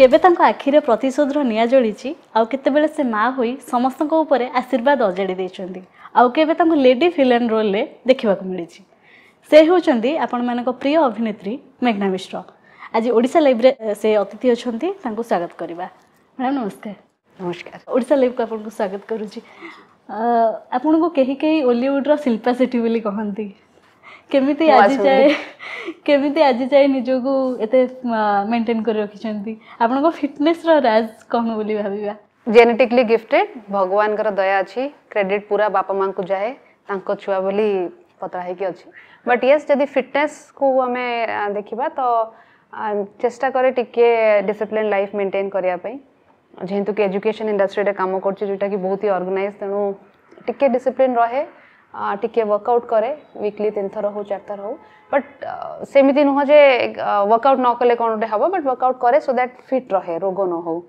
କେବେ ତାଙ୍କ ଆଖିରେ ପ୍ରତିଶୋଧର ନିଆଁ ଜଳିଛି ଆଉ କେତେବେଳେ ସେ ମା ହୋଇ ସମସ୍ତଙ୍କ ଉପରେ ଆଶୀର୍ବାଦ ଅଜାଡ଼ି ଦେଇଛନ୍ତି ଆଉ କେବେ ତାଙ୍କୁ ଲେଡି ଭିଲେନ୍ ରୋଲ୍ରେ ଦେଖିବାକୁ ମିଳିଛି ସେ ହେଉଛନ୍ତି ଆପଣମାନଙ୍କ ପ୍ରିୟ ଅଭିନେତ୍ରୀ ମେଘନା ମିଶ୍ର ଆଜି ଓଡ଼ିଶା ଲାଇଭ୍ରେ ସେ ଅତିଥି ଅଛନ୍ତି ତାଙ୍କୁ ସ୍ୱାଗତ କରିବା ମ୍ୟାଡ଼ାମ୍ ନମସ୍କାର ନମସ୍କାର ଓଡ଼ିଶା ଲାଇଭ୍କୁ ଆପଣଙ୍କୁ ସ୍ୱାଗତ କରୁଛି ଆପଣଙ୍କୁ କେହି କେହି ଓଲିଉଡ଼ର ଶିଳ୍ପା ସେଠୀ ବୋଲି କହନ୍ତି କେମିତି ଆଜି ଯାଏ କେମିତି ଆଜି ଯାଏ ନିଜକୁ ଏତେ ମେଣ୍ଟେନ୍ କରି ରଖିଛନ୍ତି ଆପଣଙ୍କ ଫିଟନେସ୍ର ରାଜ କ'ଣ ବୋଲି ଭାବିବା ଜେନେଟିକଲି ଗିଫ୍ଟେଡ୍ ଭଗବାନଙ୍କର ଦୟା ଅଛି କ୍ରେଡିଟ୍ ପୁରା ବାପା ମାଆଙ୍କୁ ଯାଏ ତାଙ୍କ ଛୁଆ ବୋଲି ପତଳା ହେଇକି ଅଛି ବଟ୍ ୟେସ୍ ଯଦି ଫିଟନେସ୍କୁ ଆମେ ଦେଖିବା ତ ଚେଷ୍ଟା କରେ ଟିକେ ଡିସିପ୍ଲିନ୍ ଲାଇଫ୍ ମେଣ୍ଟେନ୍ କରିବା ପାଇଁ ଯେହେତୁ କି ଏଜୁକେସନ୍ ଇଣ୍ଡଷ୍ଟ୍ରିରେ କାମ କରୁଛି ଯେଉଁଟାକି ବହୁତ ହି ଅର୍ଗାନାଇଜ୍ ତେଣୁ ଟିକେ ଡିସିପ୍ଲିନ୍ ରହେ টিকিয়ে ওয়ার্কআউট করে উইকলি তিন থর হোক চার থর হোক বট সেমিতি নুহ যে ওয়ার্কআউট ন কলে কোন গোটে হব বট ওয়ার্কআউট করে সো দ্যাট ফিট রহে রোগ ন হোক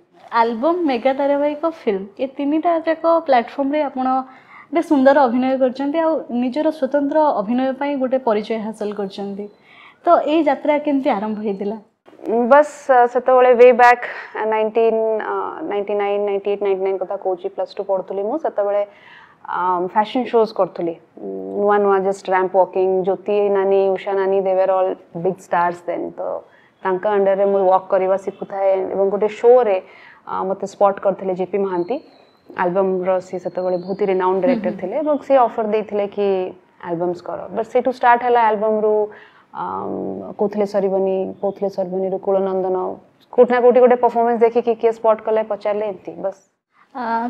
আলবম মেগা ধারাবাহিক ফিল্ম এ তিনটা যাক প্ল্যাটফর্মে আপনার বেশ সুন্দর অভিনয় করছেন আর নিজের স্বতন্ত্র অভিনয় পাই গোটে পরিচয় হাসল করছেন তো এই যাত্রা কেমতি আরম্ভ হয়েছিল बस ସେତେବେଳେ way back nineteen ninety nine ninety eight ninety nine କଥା କହୁଛି ପ୍ଲସ୍ ଟୁ ପଢ଼ୁଥିଲି ମୁଁ ସେତେବେଳେ फैशन शोज करी नुआ नुआ जस्ट रैंप वॉकिंग ज्योति नानी उषा नानी देवर ऑल बिग स्टार्स देन तो अंडर में मुझे वॉक करवा शिखु थाएं गोटे शो रे मत स्पॉट करते जेपी महांती आलबम रही से बहुत ही रिनाउंड डायरेक्टर थे सी अफर दे कि आलबम्स कर बट से स्टार्ट है आलबम रु कौले सरबनी कौले सरबनी रू कूल नंदन कौटना कौटी गोटे परफॉर्मेंस देखिकी किए स्पॉट कले पचारे एमती बस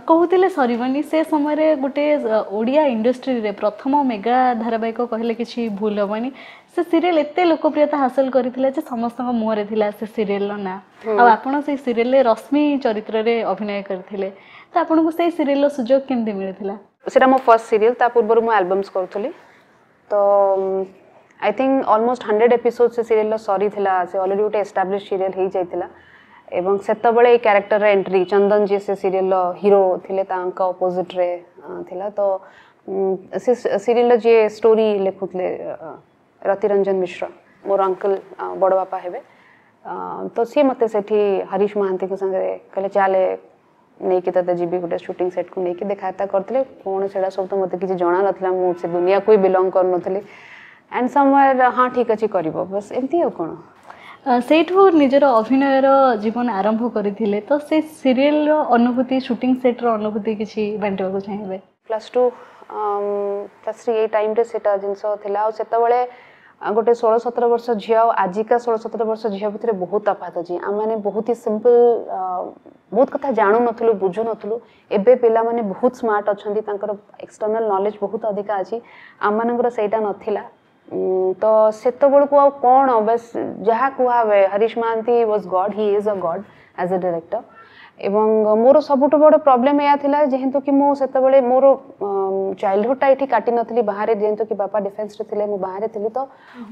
କହୁଥିଲେ ସରିବନି ସେ ସମୟରେ ଗୋଟେ ଓଡ଼ିଆ ଇଣ୍ଡଷ୍ଟ୍ରିରେ ପ୍ରଥମ ମେଗା ଧାରାବାହିକ କହିଲେ କିଛି ଭୁଲ ହେବନି ସେ ସିରିଏଲ୍ ଏତେ ଲୋକପ୍ରିୟତା ହାସଲ କରିଥିଲା ଯେ ସମସ୍ତଙ୍କ ମୁହଁରେ ଥିଲା ସେ ସିରିଏଲ୍ର ନାଁ ଆଉ ଆପଣ ସେଇ ସିରିଏଲ୍ରେ ରଶ୍ମି ଚରିତ୍ରରେ ଅଭିନୟ କରିଥିଲେ ତ ଆପଣଙ୍କୁ ସେଇ ସିରିଏଲ୍ର ସୁଯୋଗ କେମିତି ମିଳିଥିଲା ସେଇଟା ମୋ ଫର୍ଷ୍ଟ ସିରିଏଲ୍ ତା ପୂର୍ବରୁ ମୁଁ ଆଲବମ୍ସ କରୁଥିଲି ତ I think almost hundred episode ସେ ସିରିଏଲ୍ର ସରିଥିଲା ସେ ଅଲରେଡ଼ି ଗୋଟେ ଏଷ୍ଟାବ୍ଲିଶ ସିରିଏଲ୍ ହେଇଯାଇଥିଲା एवं सेत क्यारेक्टर एंट्री चंदन जी से सीरीयल हिरो थे अपोजिट्रे तो सीरीयल जी स्टोरी लिखुले रंजन मिश्र मोर अंकल बड़ बापा हे तो सी मत से हरीश महांती को सागर कहे चाले नहीं कि जी गोटे सुट सेट को लेकिन देखाता करते कौन से सब तो मतलब किसी जाना ना मुझसे दुनिया को ही बिलंग करी एंड समय हाँ ठीक अच्छे कर बस एमती आ ସେଇଠୁ ନିଜର ଅଭିନୟର ଜୀବନ ଆରମ୍ଭ କରିଥିଲେ ତ ସେ ସିରିଏଲ୍ର ଅନୁଭୂତି ସୁଟିଂ ସେଟ୍ର ଅନୁଭୂତି କିଛି ବାଣ୍ଟିବାକୁ ଚାହିଁବେ ପ୍ଲସ୍ ଟୁ ପ୍ଲସ୍ ଥ୍ରୀ ଏଇ ଟାଇମ୍ରେ ସେଇଟା ଜିନିଷ ଥିଲା ଆଉ ସେତେବେଳେ ଗୋଟେ ଷୋହଳ ସତର ବର୍ଷ ଝିଅ ଆଉ ଆଜିକା ଷୋହଳ ସତର ବର୍ଷ ଝିଅ ଭିତରେ ବହୁତ ତଫାତ ଅଛି ଆମମାନେ ବହୁତ ହି ସିମ୍ପଲ୍ ବହୁତ କଥା ଜାଣୁନଥିଲୁ ବୁଝୁନଥିଲୁ ଏବେ ପିଲାମାନେ ବହୁତ ସ୍ମାର୍ଟ ଅଛନ୍ତି ତାଙ୍କର ଏକ୍ସଟର୍ନାଲ୍ ନଲେଜ୍ ବହୁତ ଅଧିକା ଅଛି ଆମମାନଙ୍କର ସେଇଟା ନଥିଲା तो से बेलू आ कौन बस जहाँ कहुए हरीश महांती वाज गड ही इज अ गड एज अ डायरेक्टर एवं मोर सब बड़ प्रोब्लेम यह जेहेतु कि मुझे मोर चाइल्डहुडा ये काटि नी बाहर जेहेतु कि बापा डिफेन्स मुझे बाहर थी तो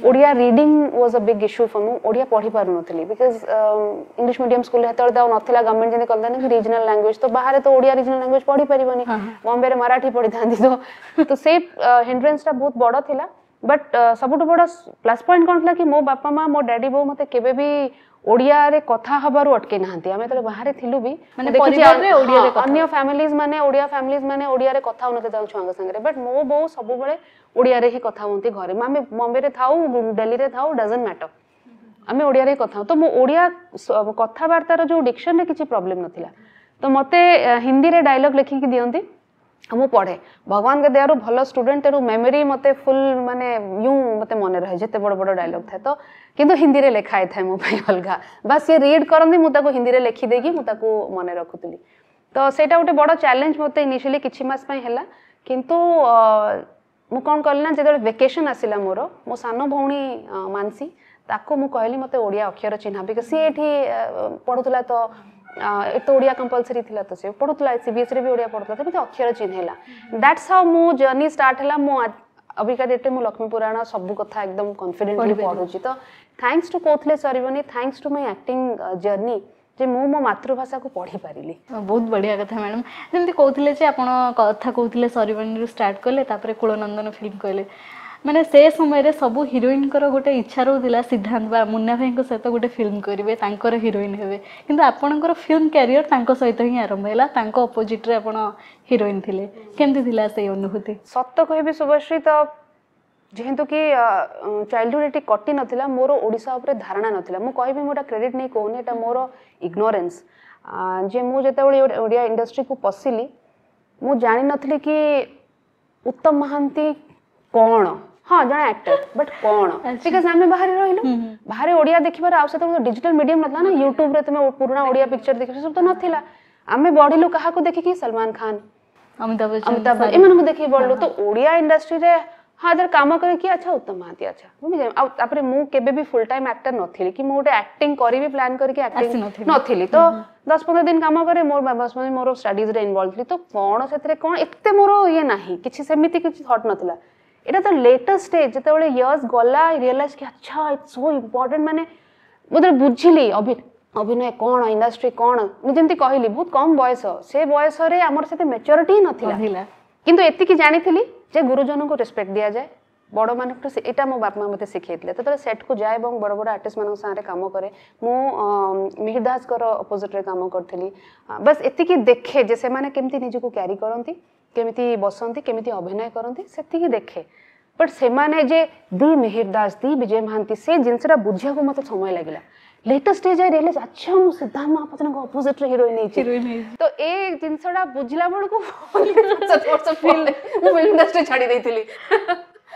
Odia reading was a big issue for Odia पढ़ी पार नी बिकज इंग्लीश मीडियम स्कूल से ना गवर्नमेंट जमी कल कि रिजनाल लांगुएज तो बाहर तो ओडिया रिजनाल लांगुएज पढ़ी पार नहीं बम्बे में मराठी पढ़ी था तो से हेड्रेन्सटा बहुत बड़ा ବଟ୍ ସବୁଠୁ ବଡ଼ ପ୍ଲସ୍ ପଏଣ୍ଟ କ'ଣ ଥିଲା କି ମୋ ବାପା ମା ମୋ ଡ୍ୟାଡି ବୋଉ ମୋତେ କେବେ ବି ଓଡ଼ିଆରେ କଥା ହେବାରୁ ଅଟକେଇ ନାହାନ୍ତି ଆମେ ଯେତେବେଳେ ବାହାରେ ଥିଲୁ ବି ଅନ୍ୟ ଫ୍ୟାମିଲିଜ୍ ମାନେ ଓଡ଼ିଆ ଫ୍ୟାମିଲିଜ୍ ମାନେ ଓଡ଼ିଆରେ କଥା ହଉନଥିଲେ ତାଙ୍କ ଛୁଆଙ୍କ ସାଙ୍ଗରେ ବଟ୍ ମୋ ବୋଉ ସବୁବେଳେ ଓଡ଼ିଆରେ ହିଁ କଥା ହୁଅନ୍ତି ଘରେ ଆମେ ବମ୍ବେରେ ଥାଉ ଡେଲିରେ ଥାଉ ଡଜେଣ୍ଟ ମ୍ୟାଟର ଆମେ ଓଡ଼ିଆରେ ହିଁ କଥା ହଉ ତ ମୋ ଓଡ଼ିଆ କଥାବାର୍ତ୍ତାର ଯେଉଁ ଡିକ୍ସନରେ କିଛି ପ୍ରୋବ୍ଲେମ୍ ନଥିଲା ତ ମୋତେ ହିନ୍ଦୀରେ ଡାଇଲଗ୍ ଲେଖିକି ଦିଅନ୍ତି ମୁଁ ପଢ଼େ ଭଗବାନଙ୍କ ଦୟାରୁ ଭଲ ଷ୍ଟୁଡେଣ୍ଟ ତେଣୁ ମେମୋରି ମୋତେ ଫୁଲ୍ ମାନେ ୟୁ ମୋତେ ମନେ ରହେ ଯେତେ ବଡ଼ ବଡ଼ ଡାଇଲଗ୍ ଥାଏ ତ କିନ୍ତୁ ହିନ୍ଦୀରେ ଲେଖା ହେଇଥାଏ ମୋ ପାଇଁ ଅଲଗା ବା ସିଏ ରିଡ୍ କରନ୍ତି ମୁଁ ତାକୁ ହିନ୍ଦୀରେ ଲେଖିଦେଇକି ମୁଁ ତାକୁ ମନେ ରଖୁଥିଲି ତ ସେଇଟା ଗୋଟେ ବଡ଼ ଚ୍ୟାଲେଞ୍ଜ ମୋତେ ଇନିସିଆଲି କିଛି ମାସ ପାଇଁ ହେଲା କିନ୍ତୁ ମୁଁ କ'ଣ କଲି ନା ଯେତେବେଳେ ଭେକେସନ୍ ଆସିଲା ମୋର ମୋ ସାନ ଭଉଣୀ ମାନସୀ ତାକୁ ମୁଁ କହିଲି ମୋତେ ଓଡ଼ିଆ ଅକ୍ଷର ଚିହ୍ନା ବିକଜ ସିଏ ଏଠି ପଢ଼ୁଥିଲା ତ ଏତେ ଓଡ଼ିଆ କମ୍ପଲସରୀ ଥିଲା ତ ସେ ପଢ଼ୁଥିଲା ସିବିଏସ୍ରେ ବି ଓଡ଼ିଆ ପଢ଼ୁଥିଲା ତେବେ ଅକ୍ଷର ଚିହ୍ନ ହେଲା ଦ୍ୟାଟ୍ସ ହାଉ ମୋ ଜର୍ନି ଷ୍ଟାର୍ଟ ହେଲା ମୁଁ ଅବିକା ଡେଟ୍ରେ ମୁଁ ଲକ୍ଷ୍ମୀ ପୁରାଣ ସବୁ କଥା ଏକଦମ କନଫିଡେଣ୍ଟଲି ପଢ଼ୁଛି ତ ଥ୍ୟାଙ୍କସ୍ ଟୁ କହୁଥିଲେ ସରିବନି thanks to my acting journey ଯେ ମୁଁ ମୋ ମାତୃଭାଷାକୁ ପଢ଼ିପାରିଲି ବହୁତ ବଢ଼ିଆ କଥା ମ୍ୟାଡ଼ାମ୍ ଯେମିତି କହୁଥିଲେ ଯେ ଆପଣ କଥା କହୁଥିଲେ ସରିବନିରୁ ଷ୍ଟାର୍ଟ କଲେ ତାପରେ କୁଳନନ୍ଦନ ଫିଲ୍ମ କହିଲେ ମାନେ ସେ ସମୟରେ ସବୁ ହିରୋଇନଙ୍କର ଗୋଟେ ଇଚ୍ଛା ରହୁଥିଲା ସିଦ୍ଧାନ୍ତ ବା ମୁନ୍ନା ଭାଇଙ୍କ ସହିତ ଗୋଟେ ଫିଲ୍ମ କରିବେ ତାଙ୍କର ହିରୋଇନ ହେବେ କିନ୍ତୁ ଆପଣଙ୍କର ଫିଲ୍ମ କ୍ୟାରିୟର ତାଙ୍କ ସହିତ ହିଁ ଆରମ୍ଭ ହେଲା ତାଙ୍କ ଅପୋଜିଟ୍ରେ ଆପଣ ହିରୋଇନ ଥିଲେ କେମିତି ଥିଲା ସେଇ ଅନୁଭୂତି ସତ କହିବି ଶୁଭଶ୍ରୀ ତ ଯେହେତୁ କି ଚାଇଲ୍ଡହୁଡ଼ ଏଠି କଟି ନଥିଲା ମୋର ଓଡ଼ିଶା ଉପରେ ଧାରଣା ନଥିଲା ମୁଁ କହିବି ମୁଁ ଏଇଟା କ୍ରେଡ଼ିଟ୍ ନେଇ କହୁନି ଏଇଟା ମୋର ଇଗ୍ନୋରେନ୍ସ ଯେ ମୁଁ ଯେତେବେଳେ ଓଡ଼ିଆ ଇଣ୍ଡଷ୍ଟ୍ରିକୁ ପଶିଲି ମୁଁ ଜାଣିନଥିଲି କି ଉତ୍ତମ ମହାନ୍ତି କ'ଣ ହଁ ଜଣେ ଆକ୍ଟର ବଟ୍ କ'ଣ ବିକଜ ଆମେ ବାହାରେ ରହିଲୁ ବାହାରେ ଓଡ଼ିଆ ଦେଖିବାର ଆଉ ସେତେବେଳେ ଡିଜିଟାଲ ମିଡିୟମ ନଥିଲା ନା ୟୁଟ୍ୟୁବରେ ତୁମେ ପୁରୁଣା ଓଡ଼ିଆ ପିକ୍ଚର ଦେଖିବ ସେସବୁ ତ ନଥିଲା ଆମେ ବଢ଼ିଲୁ କାହାକୁ ଦେଖିକି ସଲମାନ ଖାନ ଅମିତାଭ ଅମିତାଭ ଏମାନଙ୍କୁ ଦେଖିକି ବଢ଼ିଲୁ ତ ଓଡ଼ିଆ ଇଣ୍ଡଷ୍ଟ୍ରିରେ ହଁ ଏଥିରେ କାମ କରେ କିଏ ଆଚ୍ଛା ଉତ୍ତମ ମହାନ୍ତି ଆଚ୍ଛା ମୁଁ ବି ଆଉ ତାପରେ ମୁଁ କେବେ ବି ଫୁଲ ଟାଇମ୍ ଆକ୍ଟର ନଥିଲି କି ମୁଁ ଗୋଟେ ଆକ୍ଟିଂ କରିବି ପ୍ଲାନ୍ କରିକି ଆକ୍ଟିଂ ନଥିଲି ତ ଦଶ ପନ୍ଦର ଦିନ କାମ କରେ ମୋର ଦଶ ପନ୍ଦର ମୋର ଷ୍ଟଡିଜ୍ରେ ଇନଭଲ୍ଭ ଥିଲି ତ କ'ଣ ସେଥିରେ କ'ଣ ଏତେ ମୋର ଇଏ ନାହିଁ କିଛି ସେମିତି କିଛି ଥଟ୍ ନଥିଲା it is the later stage ଯେତେବେଳେ years ଗଲା I realized କି ଆଚ୍ଛା it's so important ମାନେ ମୁଁ ଯେତେବେଳେ ବୁଝିଲି ଅଭିନୟ କ'ଣ ଇଣ୍ଡଷ୍ଟ୍ରି କ'ଣ ମୁଁ ଯେମିତି କହିଲି ବହୁତ କମ୍ ବୟସ ସେ ବୟସରେ ଆମର ସେତେ ମେଚୋରିଟି ହିଁ ନଥିଲା କିନ୍ତୁ ଏତିକି ଜାଣିଥିଲି ଯେ ଗୁରୁଜନଙ୍କୁ ରେସ୍ପେକ୍ଟ ଦିଆଯାଏ ବଡ଼ମାନଙ୍କୁ ଏଇଟା ମୋ ବାପା ମା ମୋତେ ଶିଖେଇଥିଲେ ସେତେବେଳେ ସେଟ୍କୁ ଯାଏ ଏବଂ ବଡ଼ ବଡ଼ ଆର୍ଟିଷ୍ଟମାନଙ୍କ ସାଙ୍ଗରେ କାମ କରେ ମୁଁ ମିହିର ଦାସଙ୍କର ଅପୋଜିଟ୍ରେ କାମ କରିଥିଲି ବାସ୍ ଏତିକି ଦେଖେ ଯେ ସେମାନେ କେମିତି ନିଜକୁ କ୍ୟାରି କରନ୍ତି केमी बसती केमी अभिनय करती से देखे बट से जे दि मिहिर दास दि विजय महांति से जिनसा बुझा को मत समय लगे लेटेस्ट स्टेज आई रियलाइज अच्छा मु सिद्धांत महापात्र को अपोजिट तो ए जिनसडा बुझला बड़ छाड़ी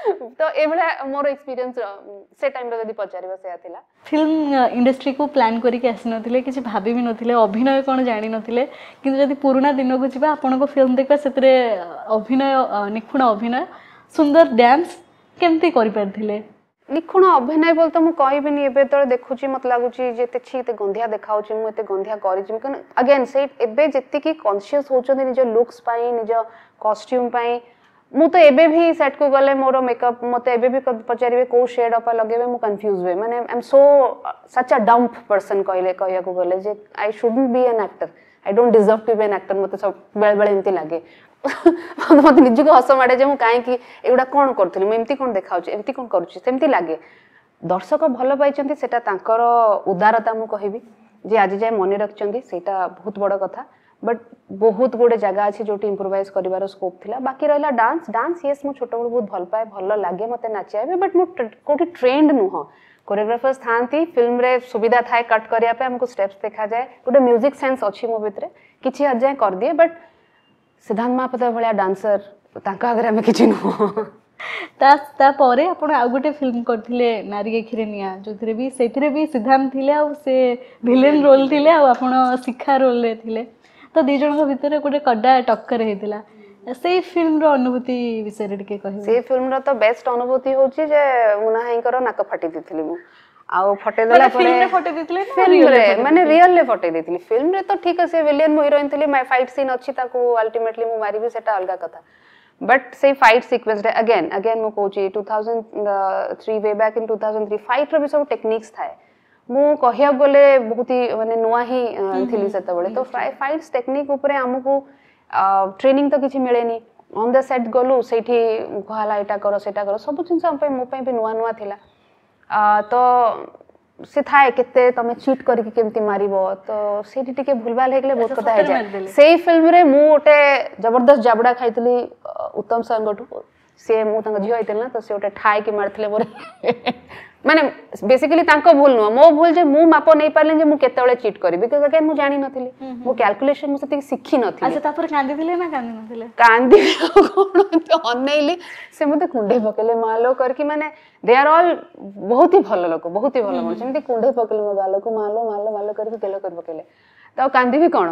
ତ ଏଇଭଳିଆ ମୋର ଏକ୍ସପିରିଏନ୍ସ ସେ ଟାଇମ୍ର ଯଦି ପଚାରିବ ସେୟା ଥିଲା ଫିଲ୍ମ ଇଣ୍ଡଷ୍ଟ୍ରିକୁ ପ୍ଲାନ୍ କରିକି ଆସିନଥିଲେ କିଛି ଭାବି ବି ନଥିଲେ ଅଭିନୟ କ'ଣ ଜାଣିନଥିଲେ କିନ୍ତୁ ଯଦି ପୁରୁଣା ଦିନକୁ ଯିବା ଆପଣଙ୍କ ଫିଲ୍ମ ଦେଖିବା ସେଥିରେ ଅଭିନୟ ନିଖୁଣ ଅଭିନୟ ସୁନ୍ଦର ଡ୍ୟାନ୍ସ କେମିତି କରିପାରିଥିଲେ ନିଖୁଣ ଅଭିନୟ ବୋଲି ତ ମୁଁ କହିବିନି ଏବେ ଯେତେବେଳେ ଦେଖୁଛି ମୋତେ ଲାଗୁଛି ଯେ ଏତେ ଛି ଏତେ ଗନ୍ଧିଆ ଦେଖାଉଛି ମୁଁ ଏତେ ଗନ୍ଧିଆ କରିଛି କାରଣ ଆଗେନ୍ ସେଇ ଏବେ ଯେତିକି କନସିୟସ୍ ହେଉଛନ୍ତି ନିଜ ଲୁକ୍ସ ପାଇଁ ନିଜ କଷ୍ଟ୍ୟୁମ୍ ପାଇଁ तो एबे भी सेट को गले मोर मेकअप मते एबे भी पचारीबे को शेड अपा लगेबे मु कंफ्यूज हुए माने I am so such a dumb person कहले कहिया को गले जे I shouldn't be an actor I don't deserve to be an actor मते सब बेले बेल एंती लागे मते निज को हस माडे जे मु काहे की एउडा कोन करथली मु एंती कोन देखाउ छी एंती कोन करू छी सेमती लागे दर्शक भल पाइछंती सेटा तांकर उदारता मु कहबी जे आज जाय मने रखछंती सेटा बहुत बड़ कथा बट बहुत गुड़े जगह अच्छे जो इम्प्रोवाइज कर स्कोप थी बाकी रहा डांस डांस ये मुझे छोट बेलू बहुत भल पाए भल लगे मत नाचा बट कौट ट्रेंड नुह कोरियोग्राफर्स था फिल्म रे सुविधा थाए कट करिया पे स्टेप्स देखा जाए गोटे म्यूजिक सेन्स अच्छी मो भर कि हद जाए कर दिए बट सिद्धांत महापात्र भाया डांसर आगे आम कि नुह गोटे फिल्म करते नारी खीरे निया जो थे भी, भी सिद्धांत थी आ भिलेन रोल थी आप शिखा रोल थी ତ ଦୁଇ ଜଣଙ୍କ ଭିତରେ ଗୋଟେ କଡ଼ା ଟକ୍କର ହେଇଥିଲା ସେଇ ଫିଲ୍ମର ଅନୁଭୂତି ବିଷୟରେ ଟିକେ କହିବି ସେଇ ଫିଲ୍ମର ତ ବେଷ୍ଟ ଅନୁଭୂତି ହେଉଛି ଯେ ମୁନା ଭାଇଙ୍କର ନାକ ଫାଟି ଦେଇଥିଲି ମୁଁ ଆଉ ଫଟେଇ ଦେଲା ପରେ ଫିଲ୍ମରେ ମାନେ ରିଅଲରେ ଫଟେଇ ଦେଇଥିଲି ଫିଲ୍ମରେ ତ ଠିକ୍ ଅଛି ଭିଲିଆନ ମୁଁ ହିରୋଇନ୍ ଥିଲି ଫାଇଟ୍ ସିନ୍ ଅଛି ତାକୁ ଅଲ୍ଟିମେଟଲି ମୁଁ ମାରିବି ସେଟା ଅଲଗା କଥା ବଟ୍ ସେଇ ଫାଇଟ୍ ସିକ୍ୱେନ୍ସରେ ଆଗେନ୍ ଆଗେନ୍ ମୁଁ କହୁଛି two thousand three way back in two thousand three ଫାଇଟ୍ର ବି ସବୁ ଟେକ୍ନିକ୍ସ ଥାଏ मु कह गले बहुत ही मानते नुआ ही थिली से तो फ्राई फाइट्स टेक्निक ऊपर ट्रेनिंग तो किसी मिले अन् द सेट गलु से कहला एटा करो सेटा करो सब जिन हम नुआ नुआ था तो सी थाए के तुम चिट करकेमती मार तो सीटी भूल भाल होते बहुत कथा है से फिल्म में मु गोटे जबरदस्त जबड़ा खाई उत्तम सर सी मुझे झील होती ना तो सी गोटे ठाई कि मारी मोरे ମାନେ ବେସିକାଲି ତାଙ୍କ ଭୁଲ ନୁହଁ ମୋ ଭୁଲ ଯେ ମୁଁ ମାପ ନେଇପାରିଲିନି ଯେ ମୁଁ କେତେବେଳେ ଚିଟ୍ କରିବି ବିକଜ ଆଗେନ୍ ମୁଁ ଜାଣିନଥିଲି ମୁଁ କ୍ୟାଲକୁଲେସନ ମୁଁ ସେତିକି ଶିଖିନଥିଲି ଆଚ୍ଛା ତାପରେ କାନ୍ଦିଥିଲେ ନା କାନ୍ଦିନଥିଲେ କାନ୍ଦିବି ଆଉ କ'ଣ ଏମିତି ଅନେଇଲି ସେ ମୋତେ କୁଣ୍ଡେଇ ପକେଇଲେ ମାଲୋ କରିକି ମାନେ ଦେ ଆର୍ ଅଲ୍ ବହୁତ ହି ଭଲ ଲୋକ ବହୁତ ହି ଭଲ ମଣିଷ ଏମିତି କୁଣ୍ଡେଇ ପକେଇଲେ ମୋ ଗାଲକୁ ମାଲୋ ମାଲୋ ମାଲୋ କରିକି ଗେଲ କରି ପକେଇଲେ ତ ଆଉ କାନ୍ଦିବି କ'ଣ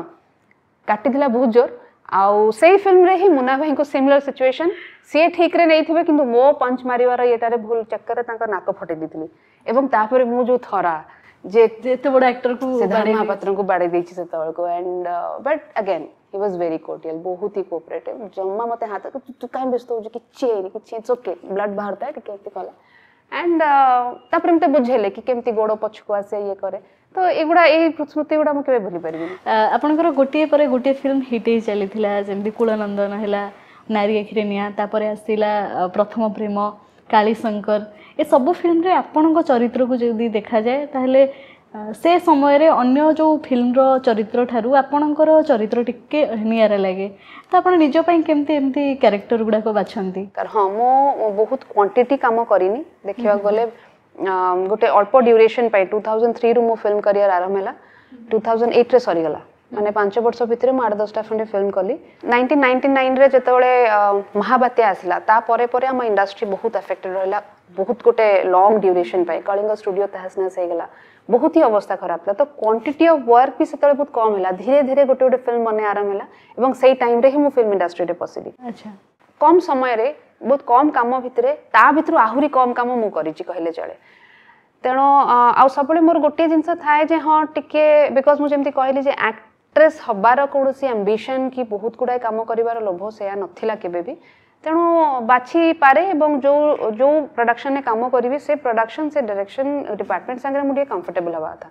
କାଟିଥିଲା ବହୁତ ଜୋର आउ सही फिल्म रे ही मुना भाई को सिमिलर सिचुएशन सी ठीक रे नहीं थे कि मो पंच मारिवार येटारे भूल चक्कर नाक फटे दी एवं तापर थरा जे एत एक्टर को सिद्धार्थ महापात्र को बाड़े से and but again he was very cordial बहुत ही कोऑपरेटिव जम्मा मते हाथ तू कहीं व्यस्त हो कि चेन कि ब्लड बाहर था एंड तापर बुझेले कि केमती गोड़ो को आसे ये करे ତ ଏଗୁଡ଼ା ଏଇ ପ୍ରଶ୍ନୋତ୍ତର ଗୁଡ଼ା ମୁଁ କେବେ ଭୁଲିପାରିବିନି ଆପଣଙ୍କର ଗୋଟିଏ ପରେ ଗୋଟିଏ ଫିଲ୍ମ ହିଟ୍ ହେଇ ଚାଲିଥିଲା ଯେମିତି କୁଳନନ୍ଦନ ହେଲା ନାରୀ ଆଖିରେ ନିଆଁ ତାପରେ ଆସିଲା ପ୍ରଥମ ପ୍ରେମ କାଳିଶଙ୍କର ଏସବୁ ଫିଲ୍ମରେ ଆପଣଙ୍କ ଚରିତ୍ରକୁ ଯଦି ଦେଖାଯାଏ ତାହେଲେ ସେ ସମୟରେ ଅନ୍ୟ ଯେଉଁ ଫିଲ୍ମର ଚରିତ୍ର ଠାରୁ ଆପଣଙ୍କର ଚରିତ୍ର ଟିକେ ନିଆରା ଲାଗେ ତ ଆପଣ ନିଜ ପାଇଁ କେମିତି ଏମିତି କ୍ୟାରେକ୍ଟର ଗୁଡ଼ାକ ବାଛନ୍ତି ହଁ ମୁଁ ବହୁତ କ୍ୱାଣ୍ଟିଟି କାମ କରିନି ଦେଖିବାକୁ ଗଲେ ଗୋଟେ ଅଳ୍ପ ଡ୍ୟୁରେସନ୍ टू थाउजेंड थ्री ଥ୍ରୀରୁ ମୋ ଫିଲ୍ମ କରିଆର ଆରମ୍ଭ ହେଲା ଟୁ थाउजेंड एट्रे सरीगला मैंने पांच वर्ष भितर मुझे आठ दसटा खंडे फिल्म कली नाइंटीन नाइंटी नाइन रे महावात्या महाबात्या आसला तापर पर आम इंडस्ट्री बहुत एफेक्टेड रहा बहुत गोटे लंग ड्यूरेसन कलिंग स्टूडियो तहस नहस होगा बहुत ही अवस्था खराब था तो क्वांटिटी ऑफ वर्क भी सेत बहुत कम है धीरे धीरे गोटे गोटे फिल्म बनने आरम्भ है टाइम ही मुझ फिल्म इंडस्ट्री में पशिली अच्छा कम समय बहुत कम कम भितर ता भितर आहुरी कम कम मुझे कहले चले तेणु आ सब मोर गोटे जिनस थाए हाँ टी बिकज मुझे कहली आक्ट्रेस हबार कौन एम्बिशन कि बहुत गुड़ाए कम कर लोभ से ना के तेणु बाछी पारे जो जो प्रडक्शन कम करी से प्रडक्शन से डायरेक्शन डिपार्टमेंट सागर मुझे कम्फर्टेबल हवा कथ